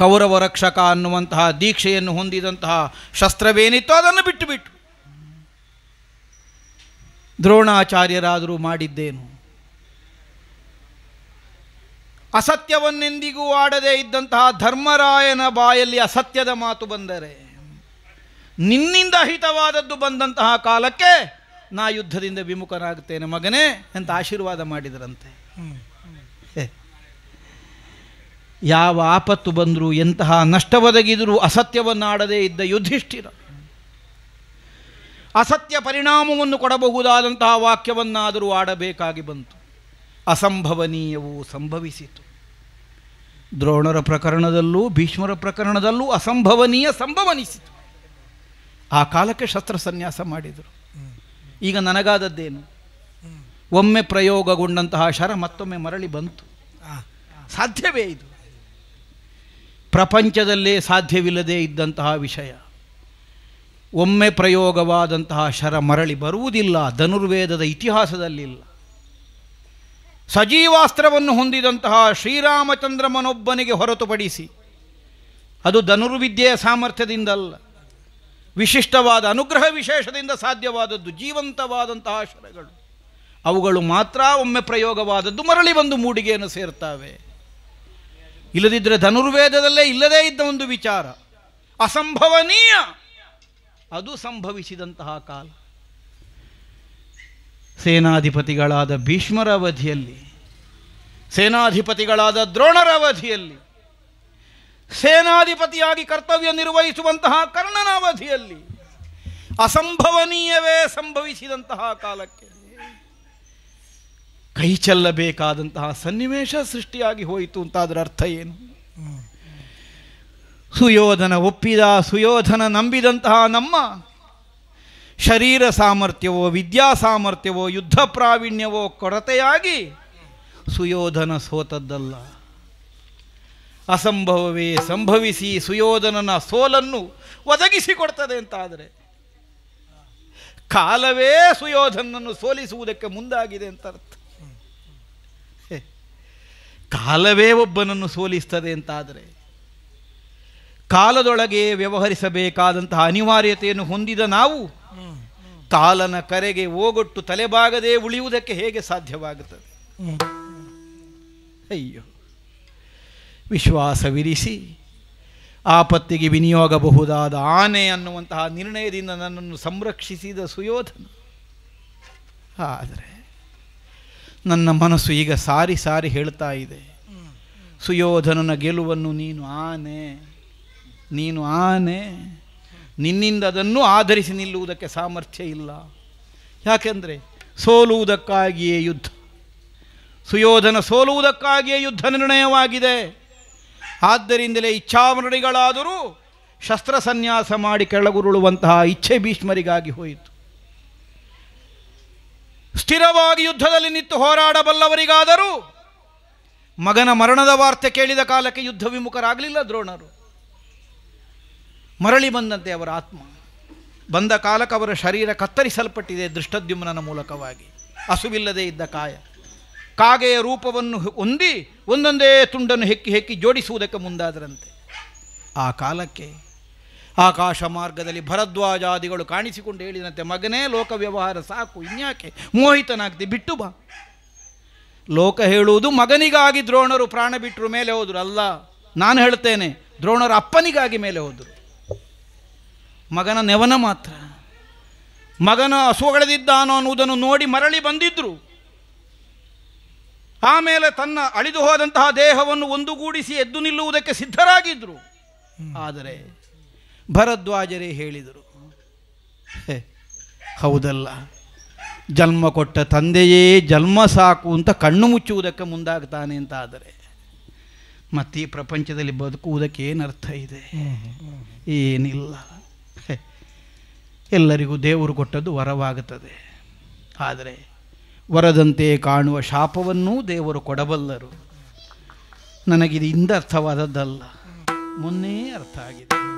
ಕೌರವ ರಕ್ಷಕ ಅನ್ನುವಂತಹ ದೀಕ್ಷೆಯನ್ನು ಹೊಂದಿದಂತಹ ಶಸ್ತ್ರವೇನಿತ್ತೋ ಅದನ್ನು ಬಿಟ್ಟುಬಿಟ್ಟು ದ್ರೋಣಾಚಾರ್ಯರಾದರೂ ಮಾಡಿದ್ದೇನು ಅಸತ್ಯವನ್ನೆಂದಿಗೂ ಆಡದೇ ಇದ್ದಂತಹ ಧರ್ಮರಾಯನ ಬಾಯಲ್ಲಿ ಅಸತ್ಯದ ಮಾತು ಬಂದರೆ ನಿನ್ನಿಂದ ಹಿತವಾದದ್ದು ಬಂದಂತಹ ಕಾಲಕ್ಕೆ ನಾ ಯುದ್ಧದಿಂದ ವಿಮುಖನಾಗುತ್ತೇನೆ ಮಗನೇ ಅಂತ ಆಶೀರ್ವಾದ ಮಾಡಿದರಂತೆ ಯಾವ ಆಪತ್ತು ಬಂದರೂ ಎಂತಹ ನಷ್ಟ ಒದಗಿದರೂ ಅಸತ್ಯವನ್ನಾಡದೇ ಇದ್ದ ಯುದ್ಧಿಷ್ಠಿರ ಅಸತ್ಯ ಪರಿಣಾಮವನ್ನು ಕೊಡಬಹುದಾದಂತಹ ವಾಕ್ಯವನ್ನಾದರೂ ಆಡಬೇಕಾಗಿ ಬಂತು ಅಸಂಭವನೀಯವೂ ಸಂಭವಿಸಿತು ದ್ರೋಣರ ಪ್ರಕರಣದಲ್ಲೂ ಭೀಷ್ಮರ ಪ್ರಕರಣದಲ್ಲೂ ಅಸಂಭವನೀಯ ಸಂಭವನಿಸಿತು ಆ ಕಾಲಕ್ಕೆ ಶಸ್ತ್ರ ಸನ್ಯಾಸ ಮಾಡಿದರು ಈಗ ನನಗಾದದ್ದೇನು ಒಮ್ಮೆ ಪ್ರಯೋಗಗೊಂಡಂತಹ ಶರ ಮತ್ತೊಮ್ಮೆ ಮರಳಿ ಬಂತು ಸಾಧ್ಯವೇ ಇದು ಪ್ರಪಂಚದಲ್ಲೇ ಸಾಧ್ಯವಿಲ್ಲದೇ ಇದ್ದಂತಹ ವಿಷಯ ಒಮ್ಮೆ ಪ್ರಯೋಗವಾದಂತಹ ಶರ ಮರಳಿ ಬರುವುದಿಲ್ಲ ಧನುರ್ವೇದದ ಇತಿಹಾಸದಲ್ಲಿಲ್ಲ ಸಜೀವಾಸ್ತ್ರವನ್ನು ಹೊಂದಿದಂತಹ ಶ್ರೀರಾಮಚಂದ್ರಮನೊಬ್ಬನಿಗೆ ಹೊರತುಪಡಿಸಿ ಅದು ಧನುರ್ವಿದ್ಯೆಯ ಸಾಮರ್ಥ್ಯದಿಂದಲ್ಲ ವಿಶಿಷ್ಟವಾದ ಅನುಗ್ರಹ ವಿಶೇಷದಿಂದ ಸಾಧ್ಯವಾದದ್ದು ಜೀವಂತವಾದಂತಹ ಶರಗಳು ಅವುಗಳು ಮಾತ್ರ ಒಮ್ಮೆ ಪ್ರಯೋಗವಾದದ್ದು ಮರಳಿ ಬಂದು ಮೂಡಿಗೆಯನ್ನು ಸೇರ್ತವೆ ಇಲ್ಲದಿದ್ದರೆ ಧನುರ್ವೇದದಲ್ಲೇ ಇಲ್ಲದೇ ಇದ್ದ ಒಂದು ವಿಚಾರ ಅಸಂಭವನೀಯ ಅದು ಸಂಭವಿಸಿದಂತಹ ಕಾಲ ಸೇನಾಧಿಪತಿಗಳಾದ ಭೀಷ್ಮರ ಅವಧಿಯಲ್ಲಿ ಸೇನಾಧಿಪತಿಗಳಾದ ದ್ರೋಣರ ಅವಧಿಯಲ್ಲಿ ಸೇನಾಧಿಪತಿಯಾಗಿ ಕರ್ತವ್ಯ ನಿರ್ವಹಿಸುವಂತಹ ಕರ್ಣನ ಅವಧಿಯಲ್ಲಿ ಅಸಂಭವನೀಯವೇ ಸಂಭವಿಸಿದಂತಹ ಕಾಲಕ್ಕೆ ಕೈ ಚೆಲ್ಲಬೇಕಾದಂತಹ ಸನ್ನಿವೇಶ ಸೃಷ್ಟಿಯಾಗಿ ಹೋಯಿತು ಅಂತ ಅದರ ಅರ್ಥ ಏನು ಸುಯೋಧನ ಒಪ್ಪಿದ ಸುಯೋಧನ ನಂಬಿದಂತಹ ನಮ್ಮ ಶರೀರ ಸಾಮರ್ಥ್ಯವೋ ವಿದ್ಯಾ ಸಾಮರ್ಥ್ಯವೋ ಯುದ್ಧ ಪ್ರಾವೀಣ್ಯವೋ ಕೊರತೆಯಾಗಿ ಸುಯೋಧನ ಸೋತದ್ದಲ್ಲ ಅಸಂಭವವೇ ಸಂಭವಿಸಿ ಸುಯೋಧನನ ಸೋಲನ್ನು ಒದಗಿಸಿಕೊಡ್ತದೆ ಅಂತಾದರೆ ಕಾಲವೇ ಸುಯೋಧನನ್ನು ಸೋಲಿಸುವುದಕ್ಕೆ ಮುಂದಾಗಿದೆ ಅಂತ ಅರ್ಥ ಕಾಲವೇ ಒಬ್ಬನನ್ನು ಸೋಲಿಸ್ತದೆ ಅಂತಾದರೆ ಕಾಲದೊಳಗೆ ವ್ಯವಹರಿಸಬೇಕಾದಂತಹ ಅನಿವಾರ್ಯತೆಯನ್ನು ಹೊಂದಿದ ನಾವು ಕಾಲನ ಕರೆಗೆ ಓಗೊಟ್ಟು ತಲೆಬಾಗದೆ ಉಳಿಯುವುದಕ್ಕೆ ಹೇಗೆ ಸಾಧ್ಯವಾಗುತ್ತದೆ ಅಯ್ಯೋ ವಿಶ್ವಾಸವಿರಿಸಿ ಆಪತ್ತಿಗೆ ವಿನಿಯೋಗಬಹುದಾದ ಆನೆ ಅನ್ನುವಂತಹ ನಿರ್ಣಯದಿಂದ ನನ್ನನ್ನು ಸಂರಕ್ಷಿಸಿದ ಸುಯೋಧನ ಆದರೆ ನನ್ನ ಮನಸ್ಸು ಈಗ ಸಾರಿ ಸಾರಿ ಹೇಳ್ತಾ ಇದೆ ಸುಯೋಧನನ ಗೆಲುವನ್ನು ನೀನು ಆನೆ ನೀನು ಆನೆ ನಿನ್ನಿಂದ ಅದನ್ನು ಆಧರಿಸಿ ನಿಲ್ಲುವುದಕ್ಕೆ ಸಾಮರ್ಥ್ಯ ಇಲ್ಲ ಯಾಕೆಂದರೆ ಸೋಲುವುದಕ್ಕಾಗಿಯೇ ಯುದ್ಧ ಸುಯೋಧನ ಸೋಲುವುದಕ್ಕಾಗಿಯೇ ಯುದ್ಧ ನಿರ್ಣಯವಾಗಿದೆ ಆದ್ದರಿಂದಲೇ ಇಚ್ಛಾಮರಣಿಗಳಾದರೂ ಶಸ್ತ್ರ ಮಾಡಿ ಕೆಳಗುರುಳುವಂತಹ ಇಚ್ಛೆ ಭೀಷ್ಮರಿಗಾಗಿ ಹೋಯಿತು ಸ್ಥಿರವಾಗಿ ಯುದ್ಧದಲ್ಲಿ ನಿಂತು ಹೋರಾಡಬಲ್ಲವರಿಗಾದರೂ ಮಗನ ಮರಣದ ವಾರ್ತೆ ಕೇಳಿದ ಕಾಲಕ್ಕೆ ಯುದ್ಧ ವಿಮುಖರಾಗಲಿಲ್ಲ ದ್ರೋಣರು ಮರಳಿ ಬಂದಂತೆ ಅವರ ಆತ್ಮ ಬಂದ ಕಾಲಕ್ಕೆ ಅವರ ಶರೀರ ಕತ್ತರಿಸಲ್ಪಟ್ಟಿದೆ ದೃಷ್ಟದ್ಯುಮ್ನ ಮೂಲಕವಾಗಿ ಹಸುವಿಲ್ಲದೆ ಇದ್ದ ಕಾಯ ಕಾಗೆಯ ರೂಪವನ್ನು ಹೊಂದಿ ಒಂದೊಂದೇ ತುಂಡನ್ನು ಹೆಕ್ಕಿ ಹೆಕ್ಕಿ ಜೋಡಿಸುವುದಕ್ಕೆ ಮುಂದಾದರಂತೆ ಆ ಕಾಲಕ್ಕೆ ಆಕಾಶ ಮಾರ್ಗದಲ್ಲಿ ಭರದ್ವಾಜಾದಿಗಳು ಕಾಣಿಸಿಕೊಂಡು ಹೇಳಿದಂತೆ ಮಗನೇ ಲೋಕ ವ್ಯವಹಾರ ಸಾಕು ಇನ್ಯಾಕೆ ಮೋಹಿತನಾಗ್ತಿ ಬಿಟ್ಟು ಬಾ ಲೋಕ ಹೇಳುವುದು ಮಗನಿಗಾಗಿ ದ್ರೋಣರು ಪ್ರಾಣ ಬಿಟ್ಟರು ಮೇಲೆ ಹೋದರು ಅಲ್ಲ ನಾನು ಹೇಳ್ತೇನೆ ದ್ರೋಣರ ಅಪ್ಪನಿಗಾಗಿ ಮೇಲೆ ಹೋದರು ಮಗನ ನೆವನ ಮಾತ್ರ ಮಗನ ಹಸುಗಳೆದಿದ್ದಾನೋ ಅನ್ನುವುದನ್ನು ನೋಡಿ ಮರಳಿ ಬಂದಿದ್ದರು ಆಮೇಲೆ ತನ್ನ ಅಳಿದು ಹೋದಂತಹ ದೇಹವನ್ನು ಒಂದುಗೂಡಿಸಿ ಎದ್ದು ನಿಲ್ಲುವುದಕ್ಕೆ ಸಿದ್ಧರಾಗಿದ್ದರು ಆದರೆ ಭರದ್ವಾಜರೇ ಹೇಳಿದರು ಹೌದಲ್ಲ ಜನ್ಮ ಕೊಟ್ಟ ತಂದೆಯೇ ಜನ್ಮ ಸಾಕು ಅಂತ ಕಣ್ಣು ಮುಚ್ಚುವುದಕ್ಕೆ ಮುಂದಾಗ್ತಾನೆ ಅಂತ ಆದರೆ ಮತ್ತೆ ಈ ಪ್ರಪಂಚದಲ್ಲಿ ಬದುಕುವುದಕ್ಕೆ ಏನರ್ಥ ಇದೆ ಏನಿಲ್ಲ ಎಲ್ಲರಿಗೂ ದೇವರು ಕೊಟ್ಟದ್ದು ವರವಾಗುತ್ತದೆ ಆದರೆ ವರದಂತೆ ಕಾಣುವ ಶಾಪವನ್ನೂ ದೇವರು ಕೊಡಬಲ್ಲರು ನನಗಿದು ಇಂದ ಅರ್ಥವಾದದ್ದಲ್ಲ ಮೊನ್ನೆ ಅರ್ಥ ಆಗಿದೆ